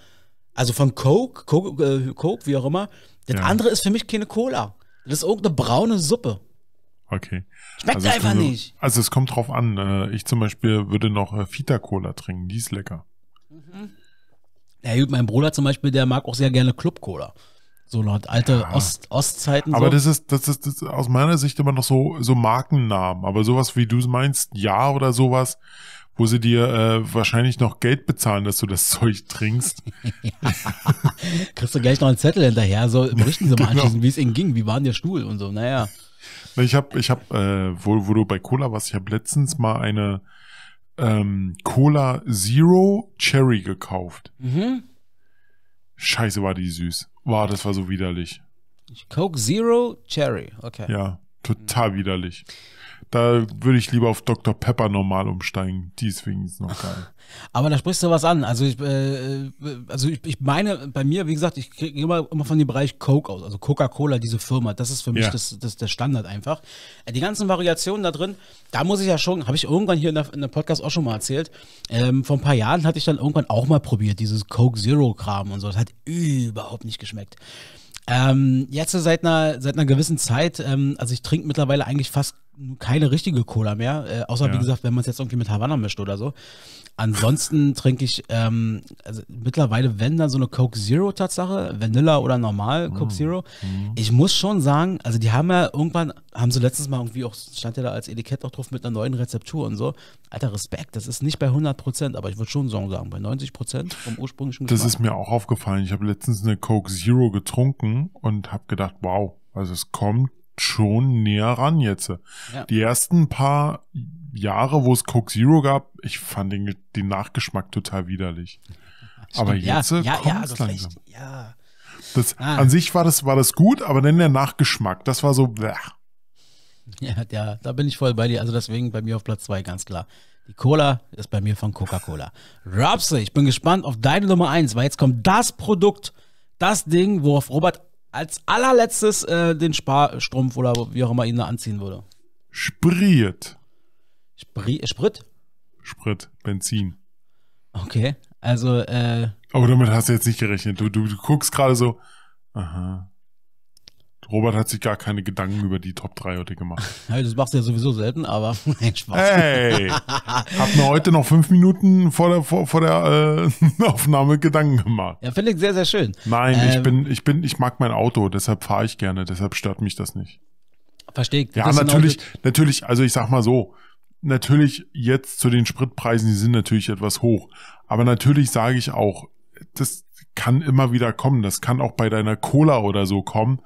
also von Coke, Coke, äh, Coke wie auch immer. Das ja. andere ist für mich keine Cola. Das ist irgendeine braune Suppe. Okay. Schmeckt also einfach glaube, nicht. Also es kommt drauf an. Äh, ich zum Beispiel würde noch äh, Fita-Cola trinken. Die ist lecker. Mhm. Ja gut, mein Bruder zum Beispiel, der mag auch sehr gerne Club-Cola. So laut alte ja. Ost Ostzeiten. Aber so. das ist, das ist, das ist aus meiner Sicht immer noch so, so Markennamen. Aber sowas wie du meinst, ja oder sowas, wo sie dir äh, wahrscheinlich noch Geld bezahlen, dass du das [laughs] Zeug trinkst. [laughs] Kriegst du gleich noch einen Zettel hinterher, so berichten sie [laughs] mal genau. anschließend, wie es ihnen ging, wie war denn der Stuhl und so, naja. Ich habe, ich hab, äh, wo, wo du bei Cola warst, ich habe letztens mal eine ähm, Cola Zero Cherry gekauft. Mhm. Scheiße, war die süß. Wow, das war so widerlich. Coke Zero Cherry, okay. Ja, total mhm. widerlich. Da würde ich lieber auf Dr. Pepper normal umsteigen. Die ist wenigstens noch geil. [laughs] Aber da sprichst du was an. Also ich, äh, äh, also ich, ich meine, bei mir, wie gesagt, ich gehe immer, immer von dem Bereich Coke aus. Also Coca-Cola, diese Firma, das ist für mich ja. das, das, der Standard einfach. Äh, die ganzen Variationen da drin, da muss ich ja schon, habe ich irgendwann hier in der, in der, Podcast auch schon mal erzählt, ähm, vor ein paar Jahren hatte ich dann irgendwann auch mal probiert, dieses Coke Zero-Kram und so. Das hat überhaupt nicht geschmeckt. Ähm, jetzt seit einer, seit einer gewissen Zeit, ähm, also ich trinke mittlerweile eigentlich fast keine richtige Cola mehr, äh, außer ja. wie gesagt, wenn man es jetzt irgendwie mit Havanna mischt oder so. Ansonsten trinke ich ähm, also mittlerweile, wenn dann so eine Coke Zero Tatsache, Vanilla oder normal mm. Coke mm. Zero. Mm. Ich muss schon sagen, also die haben ja irgendwann, haben sie so letztes Mal irgendwie auch, stand ja da als Etikett auch drauf mit einer neuen Rezeptur und so. Alter, Respekt, das ist nicht bei 100 Prozent, aber ich würde schon sagen, bei 90 Prozent vom ursprünglichen Das ist mir auch aufgefallen. Ich habe letztens eine Coke Zero getrunken und habe gedacht, wow, also es kommt schon näher ran jetzt. Ja. Die ersten paar Jahre, wo es Coke Zero gab, ich fand den, den Nachgeschmack total widerlich. [laughs] Stimmt, aber jetzt äh, ja, ja, kommt ja, also es langsam. Ja. Das, ah. An sich war das, war das gut, aber dann der Nachgeschmack, das war so. Bleh. Ja, ja, da bin ich voll bei dir. Also deswegen bei mir auf Platz 2, ganz klar. Die Cola ist bei mir von Coca-Cola. Rapse, ich bin gespannt auf deine Nummer 1, weil jetzt kommt das Produkt, das Ding, worauf Robert als allerletztes äh, den Sparstrumpf oder wie auch immer ihn da anziehen würde. Spriet. Spri Sprit? Sprit, Benzin. Okay, also. Äh, Aber damit hast du jetzt nicht gerechnet. Du, du, du guckst gerade so. Aha. Robert hat sich gar keine Gedanken über die Top 3 heute gemacht. [laughs] das machst du ja sowieso selten, aber [laughs] nein, Spaß. Hey, hab mir heute noch fünf Minuten vor der, vor, vor der äh, [laughs] Aufnahme Gedanken gemacht. Ja, finde ich sehr, sehr schön. Nein, ähm, ich bin, ich bin, ich mag mein Auto, deshalb fahre ich gerne, deshalb stört mich das nicht. Verstehe ich. Ja, genau natürlich, natürlich, also ich sag mal so, natürlich jetzt zu den Spritpreisen, die sind natürlich etwas hoch. Aber natürlich sage ich auch, das kann immer wieder kommen. Das kann auch bei deiner Cola oder so kommen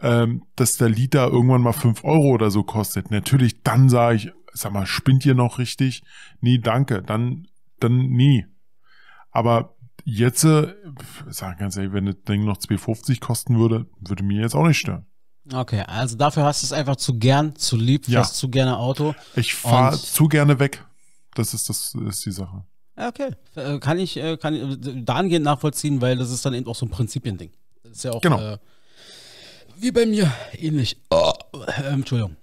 ähm, dass der Liter irgendwann mal 5 Euro oder so kostet. Natürlich, dann sage ich, sag mal, spinnt ihr noch richtig? Nee, danke, dann, dann nie. Aber jetzt, äh, sag ganz ehrlich, wenn das Ding noch 2,50 kosten würde, würde mir jetzt auch nicht stören. Okay, also dafür hast du es einfach zu gern, zu lieb, ja. fährst zu gerne Auto. Ich fahre zu gerne weg. Das ist, das ist die Sache. Okay, äh, kann ich, äh, kann ich äh, dahingehend nachvollziehen, weil das ist dann eben auch so ein Prinzipiending. Das ist ja auch genau. Äh, wie bei mir, ähnlich. Oh, äh, Entschuldigung.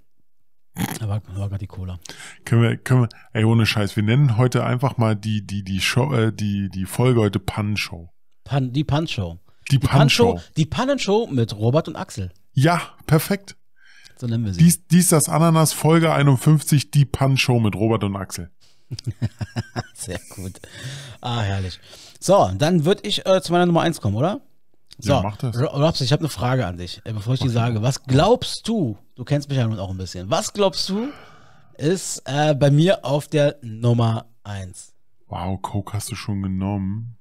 Da war, war gerade die Cola. Können wir, können wir, ey, ohne Scheiß, wir nennen heute einfach mal die, die, die Show, äh, die, die Folge heute Pannenshow. Pan, die Pannenshow. Die, die Pannenshow. Pan die Pannenshow mit Robert und Axel. Ja, perfekt. So nennen wir sie. Dies, dies das Ananas Folge 51, die Pannenshow mit Robert und Axel. [laughs] Sehr gut. Ah, herrlich. So, dann würde ich äh, zu meiner Nummer 1 kommen, oder? So, ja, mach das. Robson, ich habe eine Frage an dich, äh, bevor ich die sage. Was glaubst du, du kennst mich ja nun auch ein bisschen, was glaubst du, ist äh, bei mir auf der Nummer 1? Wow, Coke hast du schon genommen.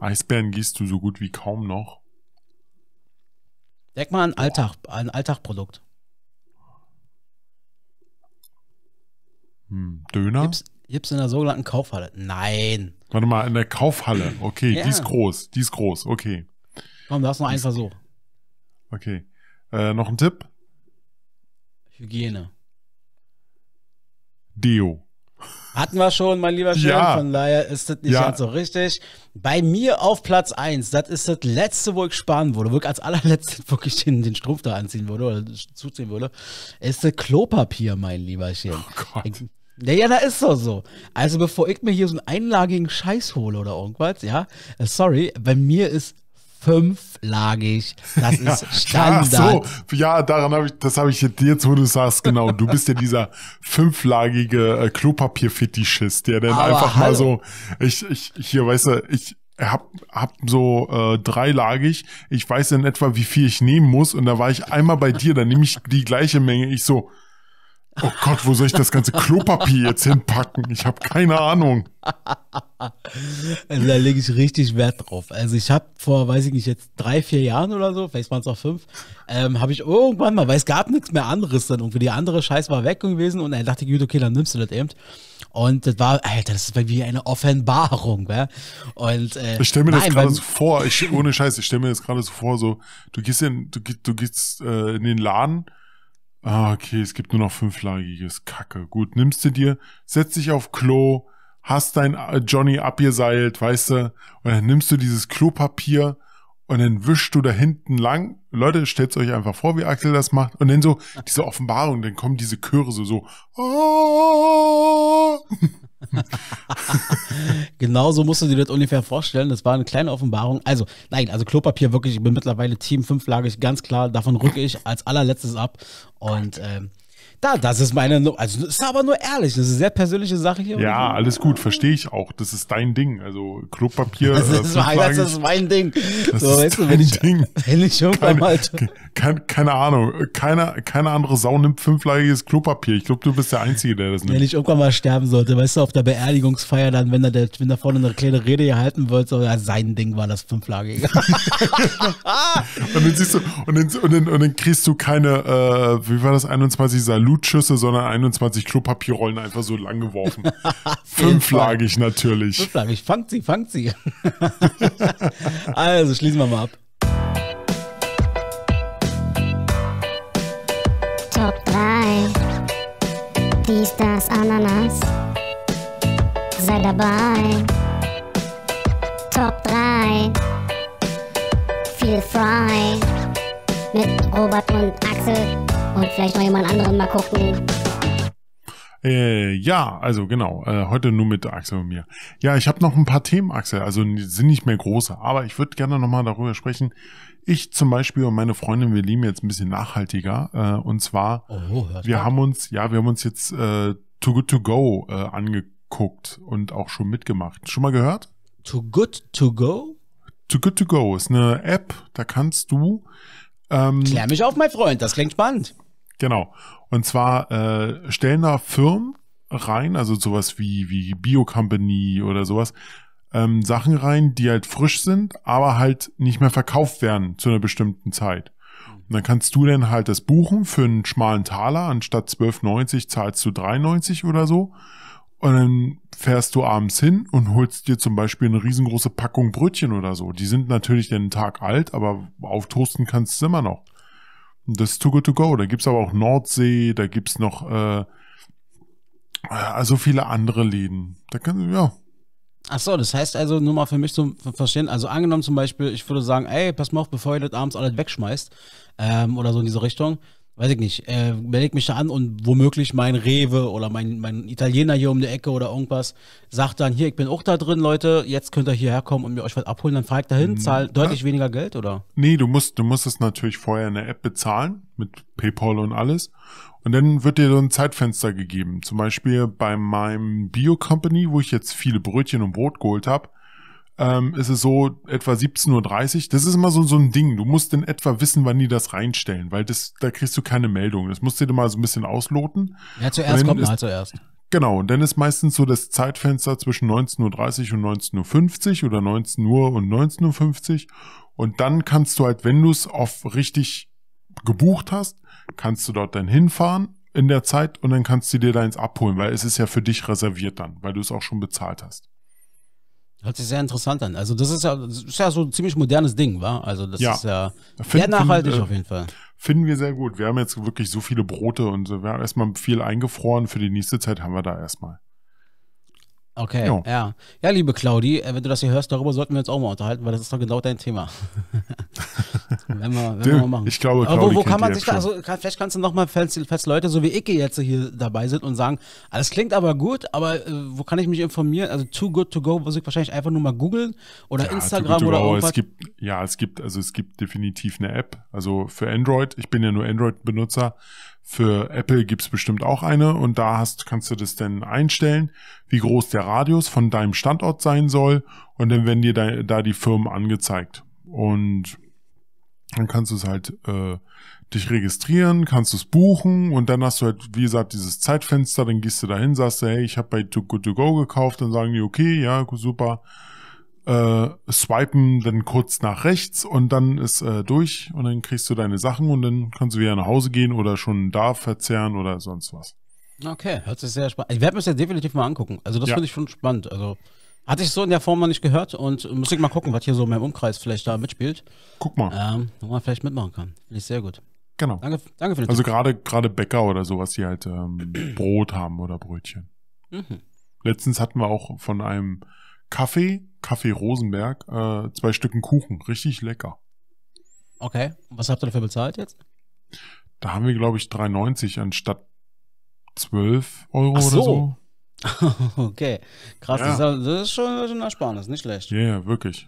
Eisbären gießt du so gut wie kaum noch. Denk mal an Alltag, an Alltagprodukt. Hm, Döner? Gibt's, Gibt es in der sogenannten Kaufhalle. Nein. Warte mal, in der Kaufhalle. Okay, ja. die ist groß. Die ist groß. Okay. Komm, du hast noch einen Versuch. Okay. Äh, noch ein Tipp? Hygiene. Deo. Hatten wir schon, mein lieber Schön, ja. von daher ist das nicht ja. ganz so richtig. Bei mir auf Platz 1, das ist das letzte, wo ich sparen würde, wirklich als allerletzte, wo ich den, den Strumpf da anziehen würde oder zuziehen würde, ist das Klopapier, mein lieber Schön. Oh Gott. Ich, naja, da ist doch so. Also bevor ich mir hier so einen einlagigen Scheiß hole oder irgendwas, ja, äh, sorry, bei mir ist fünflagig. Das [laughs] ja, ist Standard. Ach so. ja daran habe ich, das habe ich jetzt, wo du sagst, genau. Du bist ja dieser fünflagige äh, Klopapierfetischist, der dann Aber einfach hallo. mal so, ich, ich, hier, weißt du, ich, hab, hab so äh, dreilagig. Ich weiß in etwa, wie viel ich nehmen muss. Und da war ich einmal bei dir, dann nehme ich die gleiche Menge. Ich so, Oh Gott, wo soll ich das ganze Klopapier jetzt hinpacken? Ich habe keine Ahnung. Also da lege ich richtig Wert drauf. Also ich habe vor, weiß ich nicht, jetzt drei, vier Jahren oder so, vielleicht waren es auch fünf, ähm, habe ich irgendwann mal, weil es gab nichts mehr anderes dann irgendwie. Die andere Scheiße war weg gewesen und dann dachte ich, okay, dann nimmst du das eben. Und das war, Alter, das ist wie eine Offenbarung. Ja? Und, äh, ich stelle mir nein, das gerade so vor, ich, ohne Scheiß, ich stelle mir das gerade so vor, so, du gehst in, du, du gehst äh, in den Laden Ah, okay, es gibt nur noch fünflagiges. Kacke. Gut, nimmst du dir, setz dich auf Klo, hast dein äh, Johnny abgeseilt, weißt du, und dann nimmst du dieses Klopapier und dann wischst du da hinten lang. Leute, stellt's euch einfach vor, wie Axel das macht. Und dann so diese Offenbarung, dann kommen diese Chöre so, so. [laughs] Ah! [laughs] genau so musst du dir das ungefähr vorstellen. Das war eine kleine Offenbarung. Also, nein, also Klopapier wirklich, ich bin mittlerweile Team 5-lagig, ganz klar. Davon rücke ich als allerletztes ab. Und ähm, da, das ist meine, also ist aber nur ehrlich, das ist eine sehr persönliche Sache hier. Ja, alles gut, verstehe ich auch. Das ist dein Ding. Also Klopapier. Das ist, äh, mein, das ist mein Ding. Das so, ist weißt du, wenn ich, Ding. Wenn ich irgendwann mal. Keine, keine Ahnung, keine, keine andere Sau nimmt fünflagiges Klopapier. Ich glaube, du bist der Einzige, der das nimmt. Wenn ich irgendwann mal sterben sollte, weißt du, auf der Beerdigungsfeier, dann, wenn da, der, wenn da vorne eine kleine Rede gehalten wird, so, ja, sein Ding war das fünflagige. [laughs] und dann siehst du, und dann, und dann, und dann kriegst du keine, äh, wie war das, 21 Salut Blutschüsse, sondern 21 Klopapierrollen einfach so lang geworfen. [laughs] Fünflagig natürlich. Fünflagig, fangt sie, fangt sie. [laughs] also schließen wir mal ab. Top 3. Dies, das, Ananas. Sei dabei. Top 3. Feel frei. Mit Robert und Axel und vielleicht noch jemand anderen mal gucken. Äh, ja, also genau. Äh, heute nur mit Axel und mir. Ja, ich habe noch ein paar Themen, Axel. Also sind nicht mehr große, aber ich würde gerne nochmal darüber sprechen. Ich zum Beispiel und meine Freundin, wir leben jetzt ein bisschen nachhaltiger. Äh, und zwar, oh, wir gut. haben uns, ja, wir haben uns jetzt äh, Too Good To Go äh, angeguckt und auch schon mitgemacht. Schon mal gehört? Too Good To Go? Too Good To Go ist eine App, da kannst du ähm, Klär mich auf, mein Freund, das klingt spannend. Genau. Und zwar äh, stellen da Firmen rein, also sowas wie, wie Bio-Company oder sowas, ähm, Sachen rein, die halt frisch sind, aber halt nicht mehr verkauft werden zu einer bestimmten Zeit. Und dann kannst du dann halt das buchen für einen schmalen Taler, anstatt 12,90 zahlst du 3,90 oder so. Und dann fährst du abends hin und holst dir zum Beispiel eine riesengroße Packung Brötchen oder so. Die sind natürlich den Tag alt, aber auftoasten kannst du es immer noch. Das ist Too Good To Go. Da gibt es aber auch Nordsee, da gibt es noch äh, äh, also viele andere Läden. Da kann, ja. Ach das heißt also, nur mal für mich zu verstehen, also angenommen zum Beispiel, ich würde sagen, ey, pass mal auf, bevor ihr das abends alles wegschmeißt ähm, oder so in diese Richtung, weiß ich nicht, äh, melde ich mich da an und womöglich mein Rewe oder mein, mein Italiener hier um die Ecke oder irgendwas sagt dann, hier, ich bin auch da drin, Leute, jetzt könnt ihr hierher kommen und mir euch was abholen, dann fahre ich dahin, mhm. zahle deutlich ja. weniger Geld, oder? Nee, du musst, du musst es natürlich vorher in der App bezahlen, mit Paypal und alles. Und dann wird dir so ein Zeitfenster gegeben. Zum Beispiel bei meinem Bio-Company, wo ich jetzt viele Brötchen und Brot geholt habe, ähm, ist es so etwa 17.30 Uhr. Das ist immer so, so ein Ding. Du musst in etwa wissen, wann die das reinstellen, weil das, da kriegst du keine Meldung. Das musst du dir mal so ein bisschen ausloten. Ja, zuerst kommt ist, mal zuerst. Genau, und dann ist meistens so das Zeitfenster zwischen 19.30 Uhr und 19.50 Uhr oder 19 Uhr und 19.50 Uhr. Und dann kannst du halt, wenn du es auf richtig gebucht hast, kannst du dort dann hinfahren in der Zeit und dann kannst du dir deins abholen, weil es ist ja für dich reserviert dann, weil du es auch schon bezahlt hast. Hört sich sehr interessant an. Also das ist ja, das ist ja so ein ziemlich modernes Ding, wa? Also das ja. ist ja find, sehr nachhaltig find, äh, auf jeden Fall. Finden wir sehr gut. Wir haben jetzt wirklich so viele Brote und wir haben erstmal viel eingefroren. Für die nächste Zeit haben wir da erstmal. Okay, ja. ja. ja. liebe Claudi, äh, wenn du das hier hörst, darüber sollten wir uns auch mal unterhalten, weil das ist doch genau dein Thema. [laughs] wenn wir, wenn Dude, wir mal machen. Ich glaube, Aber wo, wo kann man sich da, also vielleicht kannst du nochmal, falls, falls Leute so wie Icke jetzt hier dabei sind und sagen, alles ah, klingt aber gut, aber äh, wo kann ich mich informieren? Also Too Good To Go muss ich wahrscheinlich einfach nur mal googeln oder ja, Instagram oder go, irgendwas. Es gibt, ja, es gibt, also es gibt definitiv eine App, also für Android, ich bin ja nur Android-Benutzer, für Apple gibt's bestimmt auch eine und da hast, kannst du das dann einstellen, wie groß der Radius von deinem Standort sein soll und dann werden dir da, da die Firmen angezeigt. Und dann kannst du es halt äh, dich registrieren, kannst du es buchen und dann hast du halt, wie gesagt, dieses Zeitfenster, dann gehst du dahin, sagst du, hey, ich habe bei Too Good To Go gekauft, dann sagen die, okay, ja, super, äh, swipen dann kurz nach rechts und dann ist äh, durch und dann kriegst du deine Sachen und dann kannst du wieder nach Hause gehen oder schon da verzehren oder sonst was. Okay, hört sich sehr spannend. Ich werde mir das ja definitiv mal angucken. Also das ja. finde ich schon spannend. Also hatte ich so in der Form noch nicht gehört und muss ich mal gucken, was hier so in meinem Umkreis vielleicht da mitspielt. Guck mal. Ähm, wo man vielleicht mitmachen kann. Finde ich sehr gut. Genau. Danke, danke für den Also gerade gerade Bäcker oder sowas, die halt ähm, [clears throat] Brot haben oder Brötchen. Mhm. Letztens hatten wir auch von einem Kaffee Kaffee Rosenberg äh, zwei Stücken Kuchen. Richtig lecker. Okay. Und was habt ihr dafür bezahlt jetzt? Da haben wir, glaube ich, 3,90 anstatt 12 Euro so. oder so. [laughs] okay. Krass. Ja. Das, ist, schon, schon ein Ersparnis. Nicht schlecht. Ja, yeah, wirklich.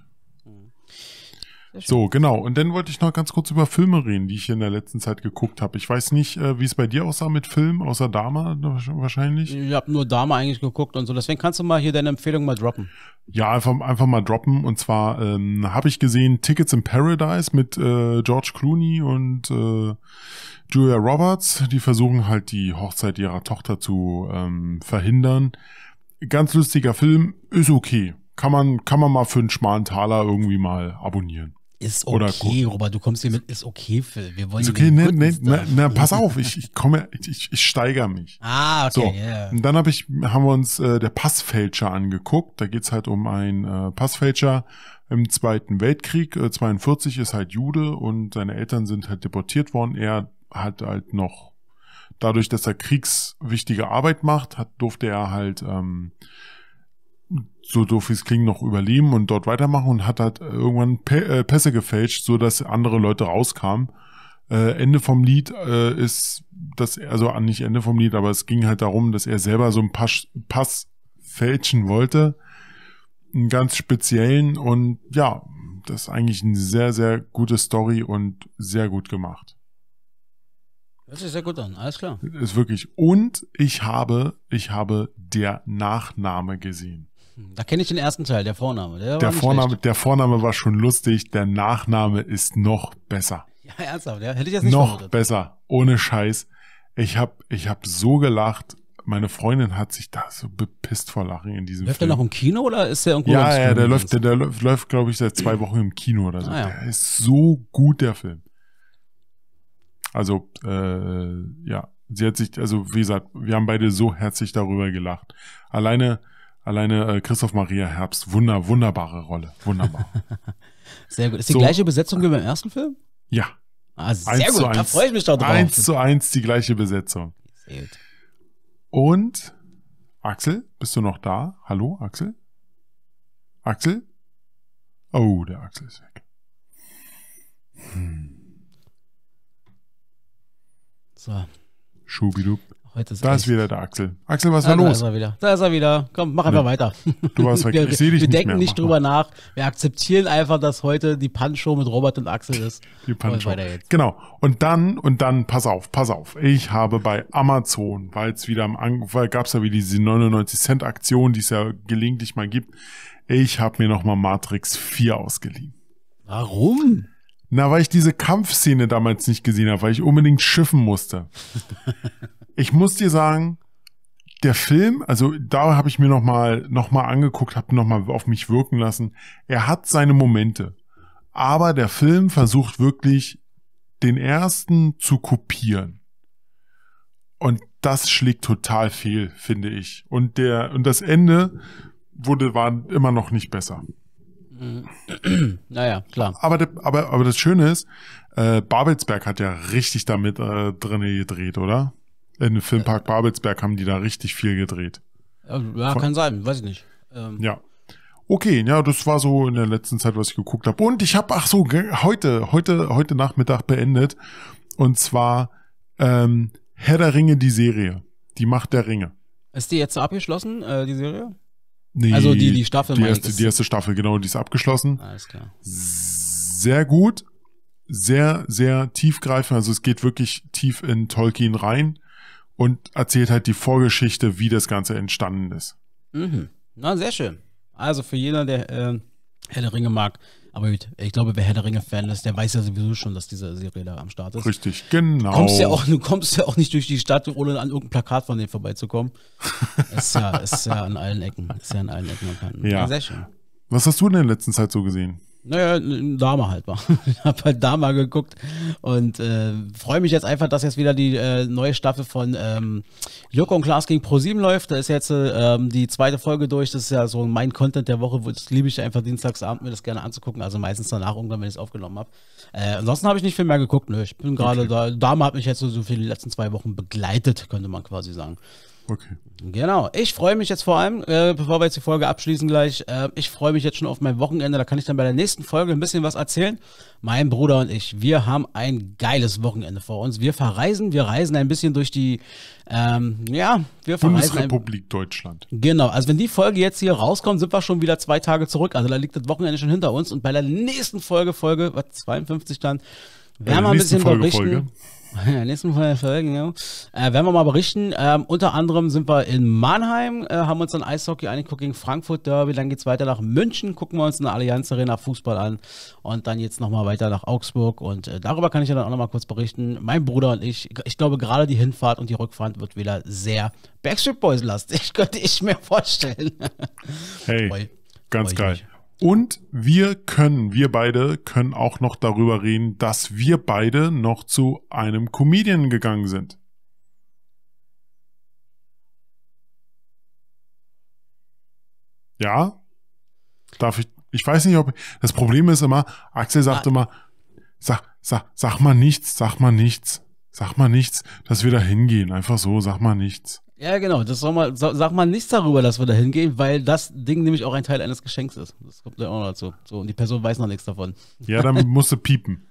So, genau. Und dann wollte ich noch ganz kurz über Filme reden, die ich hier in der letzten Zeit geguckt habe. Ich weiß nicht, äh, wie es bei dir aussah mit Filmen, außer Dama äh, wahrscheinlich. Ich habe nur Dama eigentlich geguckt und so. Deswegen kannst du mal hier deine Empfehlung mal droppen. Ja, einfach, einfach mal droppen. Und zwar ähm, habe ich gesehen Tickets in Paradise mit äh, George Clooney und äh, Julia Roberts. Die versuchen halt die Hochzeit ihrer Tochter zu ähm, verhindern. Ganz lustiger Film, ist okay kann man, kann man mal für einen schmalen Taler irgendwie mal abonnieren. Ist okay, Robert, du kommst hier mit, ist okay, Phil. Wir wollen ist okay, nee, nee, ne, na, na, pass auf, ich, ich komme, ich, ich steigere mich. Ah, okay. So. Yeah. Und dann hab ich, haben wir uns äh, der Passfälscher angeguckt. Da geht es halt um einen äh, Passfälscher im Zweiten Weltkrieg. Äh, 42 ist halt Jude und seine Eltern sind halt deportiert worden. Er hat halt noch, dadurch, dass er kriegswichtige Arbeit macht, hat, durfte er halt ähm, so doof wie es klingt, noch überleben und dort weitermachen und hat halt irgendwann P äh, Pässe gefälscht, sodass andere Leute rauskamen. Äh, Ende vom Lied äh, ist das, also nicht Ende vom Lied, aber es ging halt darum, dass er selber so einen Pass, Pass fälschen wollte. Einen ganz speziellen und ja, das ist eigentlich eine sehr, sehr gute Story und sehr gut gemacht. Das ist sehr gut an, alles klar. Ist wirklich. Und ich habe, ich habe der Nachname gesehen. Da kenne ich den ersten Teil, der Vorname. Der, der Vorname, der Vorname war schon lustig, der Nachname ist noch besser. Ja, ernsthaft, ja? hätte ich das nicht Noch vermutet. besser, ohne Scheiß. Ich habe ich hab so gelacht. Meine Freundin hat sich da so bepisst vor Lachen in diesem läuft Film. Läuft der noch im Kino oder ist der irgendwo? Ja, ja, der läuft, der, der läuft, läuft glaube ich, seit zwei [clears throat] Wochen im Kino oder so. Ah, ja. Der ist so gut, der Film. Also, äh, ja, sie hat sich, also wie gesagt, wir haben beide so herzlich darüber gelacht. Alleine, Alleine äh, Christoph Maria Herbst, wunder, wunderbare Rolle. Wunderbar. [laughs] sehr gut. Ist die so, gleiche Besetzung wie beim ersten Film? Ja. Ah, sehr gut, da freue ich mich doch drauf. Eins zu eins die gleiche Besetzung. Sehr gut. Und Axel, bist du noch da? Hallo, Axel? Axel? Oh, der Axel ist weg. Hm. So. Schubidub. Heute ist da echt. ist wieder der Axel. Axel, was da, war da los? Da ist er wieder. Da ist er wieder. Komm, mach einfach nee. weiter. Du warst weg. Wir, ich sehe dich wir nicht denken mehr. nicht drüber nach. Wir akzeptieren einfach, dass heute die punch show mit Robert und Axel ist. Die punch show Genau. Und dann, und dann, pass auf, pass auf. Ich habe bei Amazon, weil es wieder am Anfang gab es ja wieder diese 99-Cent-Aktion, die es ja gelegentlich mal gibt. Ich habe mir nochmal Matrix 4 ausgeliehen. Warum? Na, weil ich diese Kampfszene damals nicht gesehen habe, weil ich unbedingt schiffen musste. [laughs] ich muss dir sagen, der Film, also da habe ich mir nochmal noch mal angeguckt, habe nochmal auf mich wirken lassen. Er hat seine Momente. Aber der Film versucht wirklich, den ersten zu kopieren. Und das schlägt total fehl, finde ich. Und der, und das Ende wurde, war immer noch nicht besser. [clears throat] Naja, klar. Aber, de, aber, aber das Schöne ist, äh, Babelsberg hat ja richtig damit äh, drin gedreht, oder? In dem Filmpark äh, Babelsberg haben die da richtig viel gedreht. Ja, Von, kann sein, weiß ich nicht. Ähm, ja. Okay, ja, das war so in der letzten Zeit, was ich geguckt habe. Und ich habe, ach so, heute, heute, heute Nachmittag beendet. Und zwar ähm, Herr der Ringe, die Serie. Die Macht der Ringe. Ist die jetzt abgeschlossen, äh, die Serie? Nee, also die, die Staffel. Die erste, die erste Staffel, genau, die ist abgeschlossen. Alles klar. Sehr gut. Sehr, sehr tiefgreifend. Also es geht wirklich tief in Tolkien rein und erzählt halt die Vorgeschichte, wie das Ganze entstanden ist. Mhm. Na, sehr schön. Also für jeder, der äh, Herr der Ringe mag, aber ich glaube, wer Herr der Ringe-Fan ist, der weiß ja sowieso schon, dass diese Serie da am Start ist. Richtig, genau. Du kommst ja auch, du kommst ja auch nicht durch die Stadt, ohne an irgendeinem Plakat von denen vorbeizukommen. [laughs] ist, ja, ist ja an allen Ecken. Ist ja an allen Ecken. Ja. ja. Sehr schön. Was hast du denn in der letzten Zeit so gesehen? Naja, ein Dama halt mal. [laughs] Ich habe halt Dama geguckt und äh, freue mich jetzt einfach, dass jetzt wieder die äh, neue Staffel von ähm, Joko und Klaas gegen ProSieben läuft. Da ist jetzt äh, ähm, die zweite Folge durch. Das ist ja so mein Content der Woche. Das liebe ich einfach dienstagsabend, mir das gerne anzugucken. Also meistens danach irgendwann, wenn ich es aufgenommen habe. Äh, ansonsten habe ich nicht viel mehr geguckt. Ne? Ich bin gerade okay. da. Dama hat mich jetzt so, so für die letzten zwei Wochen begleitet, könnte man quasi sagen. Okay. Genau. Ich freue mich jetzt vor allem, äh, bevor wir jetzt die Folge abschließen gleich, äh, ich freue mich jetzt schon auf mein Wochenende. Da kann ich dann bei der nächsten Folge ein bisschen was erzählen. Mein Bruder und ich, wir haben ein geiles Wochenende vor uns. Wir verreisen, wir reisen ein bisschen durch die, ähm, ja, wir verreisen. Bundesrepublik ein, Deutschland. Genau. Also wenn die Folge jetzt hier rauskommt, sind wir schon wieder zwei Tage zurück. Also da liegt das Wochenende schon hinter uns. Und bei der nächsten Folge, Folge 52 dann, äh, werden wir ein bisschen Folge, berichten. Folge. [laughs] Ja, nächsten Folge, ja. Genau. Äh, werden wir mal berichten. Ähm, unter anderem sind wir in Mannheim, äh, haben uns dann Eishockey angeguckt gegen Frankfurt Derby. Dann geht es weiter nach München, gucken wir uns eine Allianz Arena Fußball an und dann jetzt nochmal weiter nach Augsburg. Und äh, darüber kann ich ja dann auch nochmal kurz berichten. Mein Bruder und ich, ich glaube, gerade die Hinfahrt und die Rückfahrt wird wieder sehr Backstreet Boys-lastig, [laughs] könnte ich mir vorstellen. Hey, ganz geil. Und wir können, wir beide können auch noch darüber reden, dass wir beide noch zu einem Comedian gegangen sind. Ja? Darf ich? Ich weiß nicht, ob. Das Problem ist immer, Axel sagt ah. immer, sag, sag, sag mal nichts, sag mal nichts, sag mal nichts, dass wir da hingehen. Einfach so, sag mal nichts. Ja, genau. Das soll mal, sag mal nichts darüber, dass wir da hingehen, weil das Ding nämlich auch ein Teil eines Geschenks ist. Das kommt ja auch noch dazu. So, und die Person weiß noch nichts davon. Ja, dann [laughs] musst du piepen.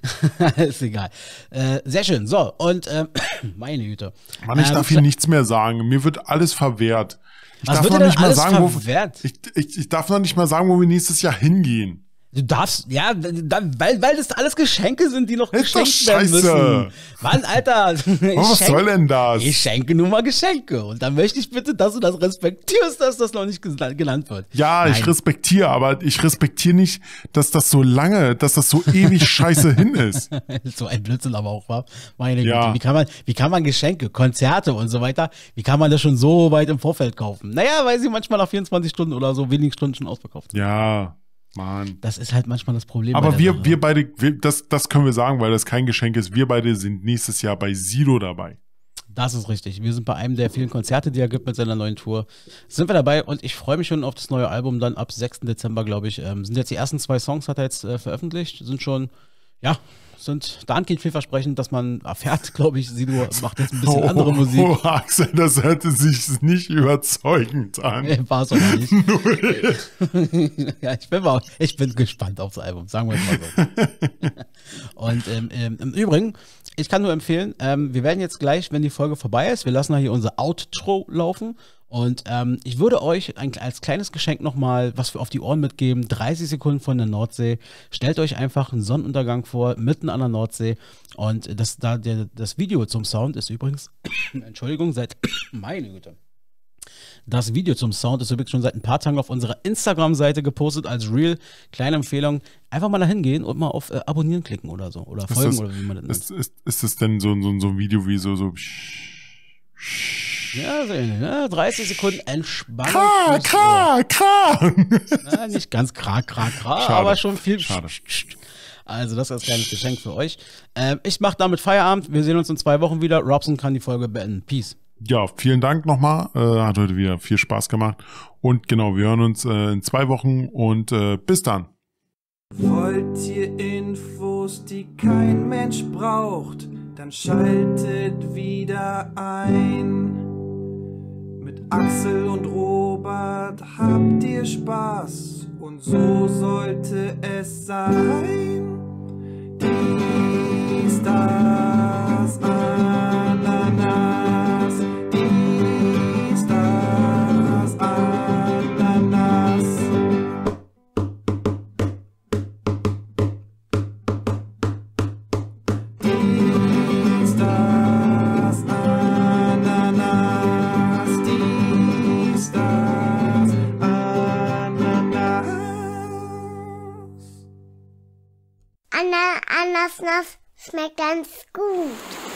[laughs] ist egal. Äh, sehr schön. So, und äh, [clears throat] meine Güte. Mann, ich ähm, darf hier nichts mehr sagen. Mir wird alles verwehrt. Ich darf noch nicht mal sagen, wo ich, ich darf noch nicht mal sagen, wo wir nächstes Jahr hingehen. Du darfst, ja, da, weil, weil das alles Geschenke sind, die noch ist geschenkt werden müssen. Mann, Alter. [laughs] Oh, was schenke, soll denn das? Ich schenke nur mal Geschenke. Und dann möchte ich bitte, dass du das respektierst, dass das noch nicht genannt wird. Ja, Nein. ich respektiere, aber ich respektiere nicht, dass das so lange, dass das so ewig [laughs] scheiße hin ist. [laughs] so ein Blödsinn aber auch, war. Meine ja. Güte, wie kann, man, wie kann man Geschenke, Konzerte und so weiter, wie kann man das schon so weit im Vorfeld kaufen? Naja, weil sie manchmal nach 24 Stunden oder so wenigen Stunden schon ausverkauft sind. Ja. Mann. Das ist halt manchmal das Problem. Aber wir, wir beide, wir, das, das können wir sagen, weil das kein Geschenk ist. Wir beide sind nächstes Jahr bei Sido dabei. Das ist richtig. Wir sind bei einem der vielen Konzerte, die er gibt mit seiner neuen Tour. Sind wir dabei und ich freue mich schon auf das neue Album dann ab 6. Dezember, glaube ich. Ähm, sind jetzt die ersten zwei Songs, hat er jetzt äh, veröffentlicht. Sind schon, ja, sind dahingehend vielversprechend, dass man erfährt, [laughs] glaube ich, Sido macht jetzt ein bisschen [laughs] oh, andere Musik. Oh, Axel, das hörte sich nicht überzeugend an. War es auch nicht. [laughs] ja, ich bin, mal, ich bin gespannt aufs Album, sagen wir es mal so. Und ähm, ähm, im Übrigen, ich kann nur empfehlen, ähm, wir werden jetzt gleich, wenn die Folge vorbei ist, wir lassen da hier unser Outro laufen und ähm, ich würde euch ein, als kleines Geschenk nochmal was für auf die Ohren mitgeben. 30 Sekunden von der Nordsee. Stellt euch einfach einen Sonnenuntergang vor, mitten an der Nordsee. Und das, da, der, das Video zum Sound ist übrigens, [coughs] Entschuldigung, seit, [coughs] meine Güte. Das Video zum Sound ist übrigens schon seit ein paar Tagen auf unserer Instagram-Seite gepostet als Real. Kleine Empfehlung. Einfach mal da hingehen und mal auf äh, Abonnieren klicken oder so. Oder ist folgen das, oder wie man das nennt. Ist, ist, ist das denn so, so, so ein Video wie so, so ja, so, ne? 30 Sekunden Entspannung. Kra, kra, kra. Na, nicht ganz kra, kra, kra, Schade. aber schon viel. Schade. Also, das ist ein kleines Geschenk für euch. Ähm, ich mache damit Feierabend. Wir sehen uns in zwei Wochen wieder. Robson kann die Folge beenden. Peace. Ja, vielen Dank nochmal. Äh, hat heute wieder viel Spaß gemacht. Und genau, wir hören uns äh, in zwei Wochen und äh, bis dann. Wollt ihr Infos, die kein Mensch braucht, dann schaltet wieder ein. Axel und Robert, habt ihr Spaß? Und so sollte es sein. Dies, das, ein. schmeckt ganz gut.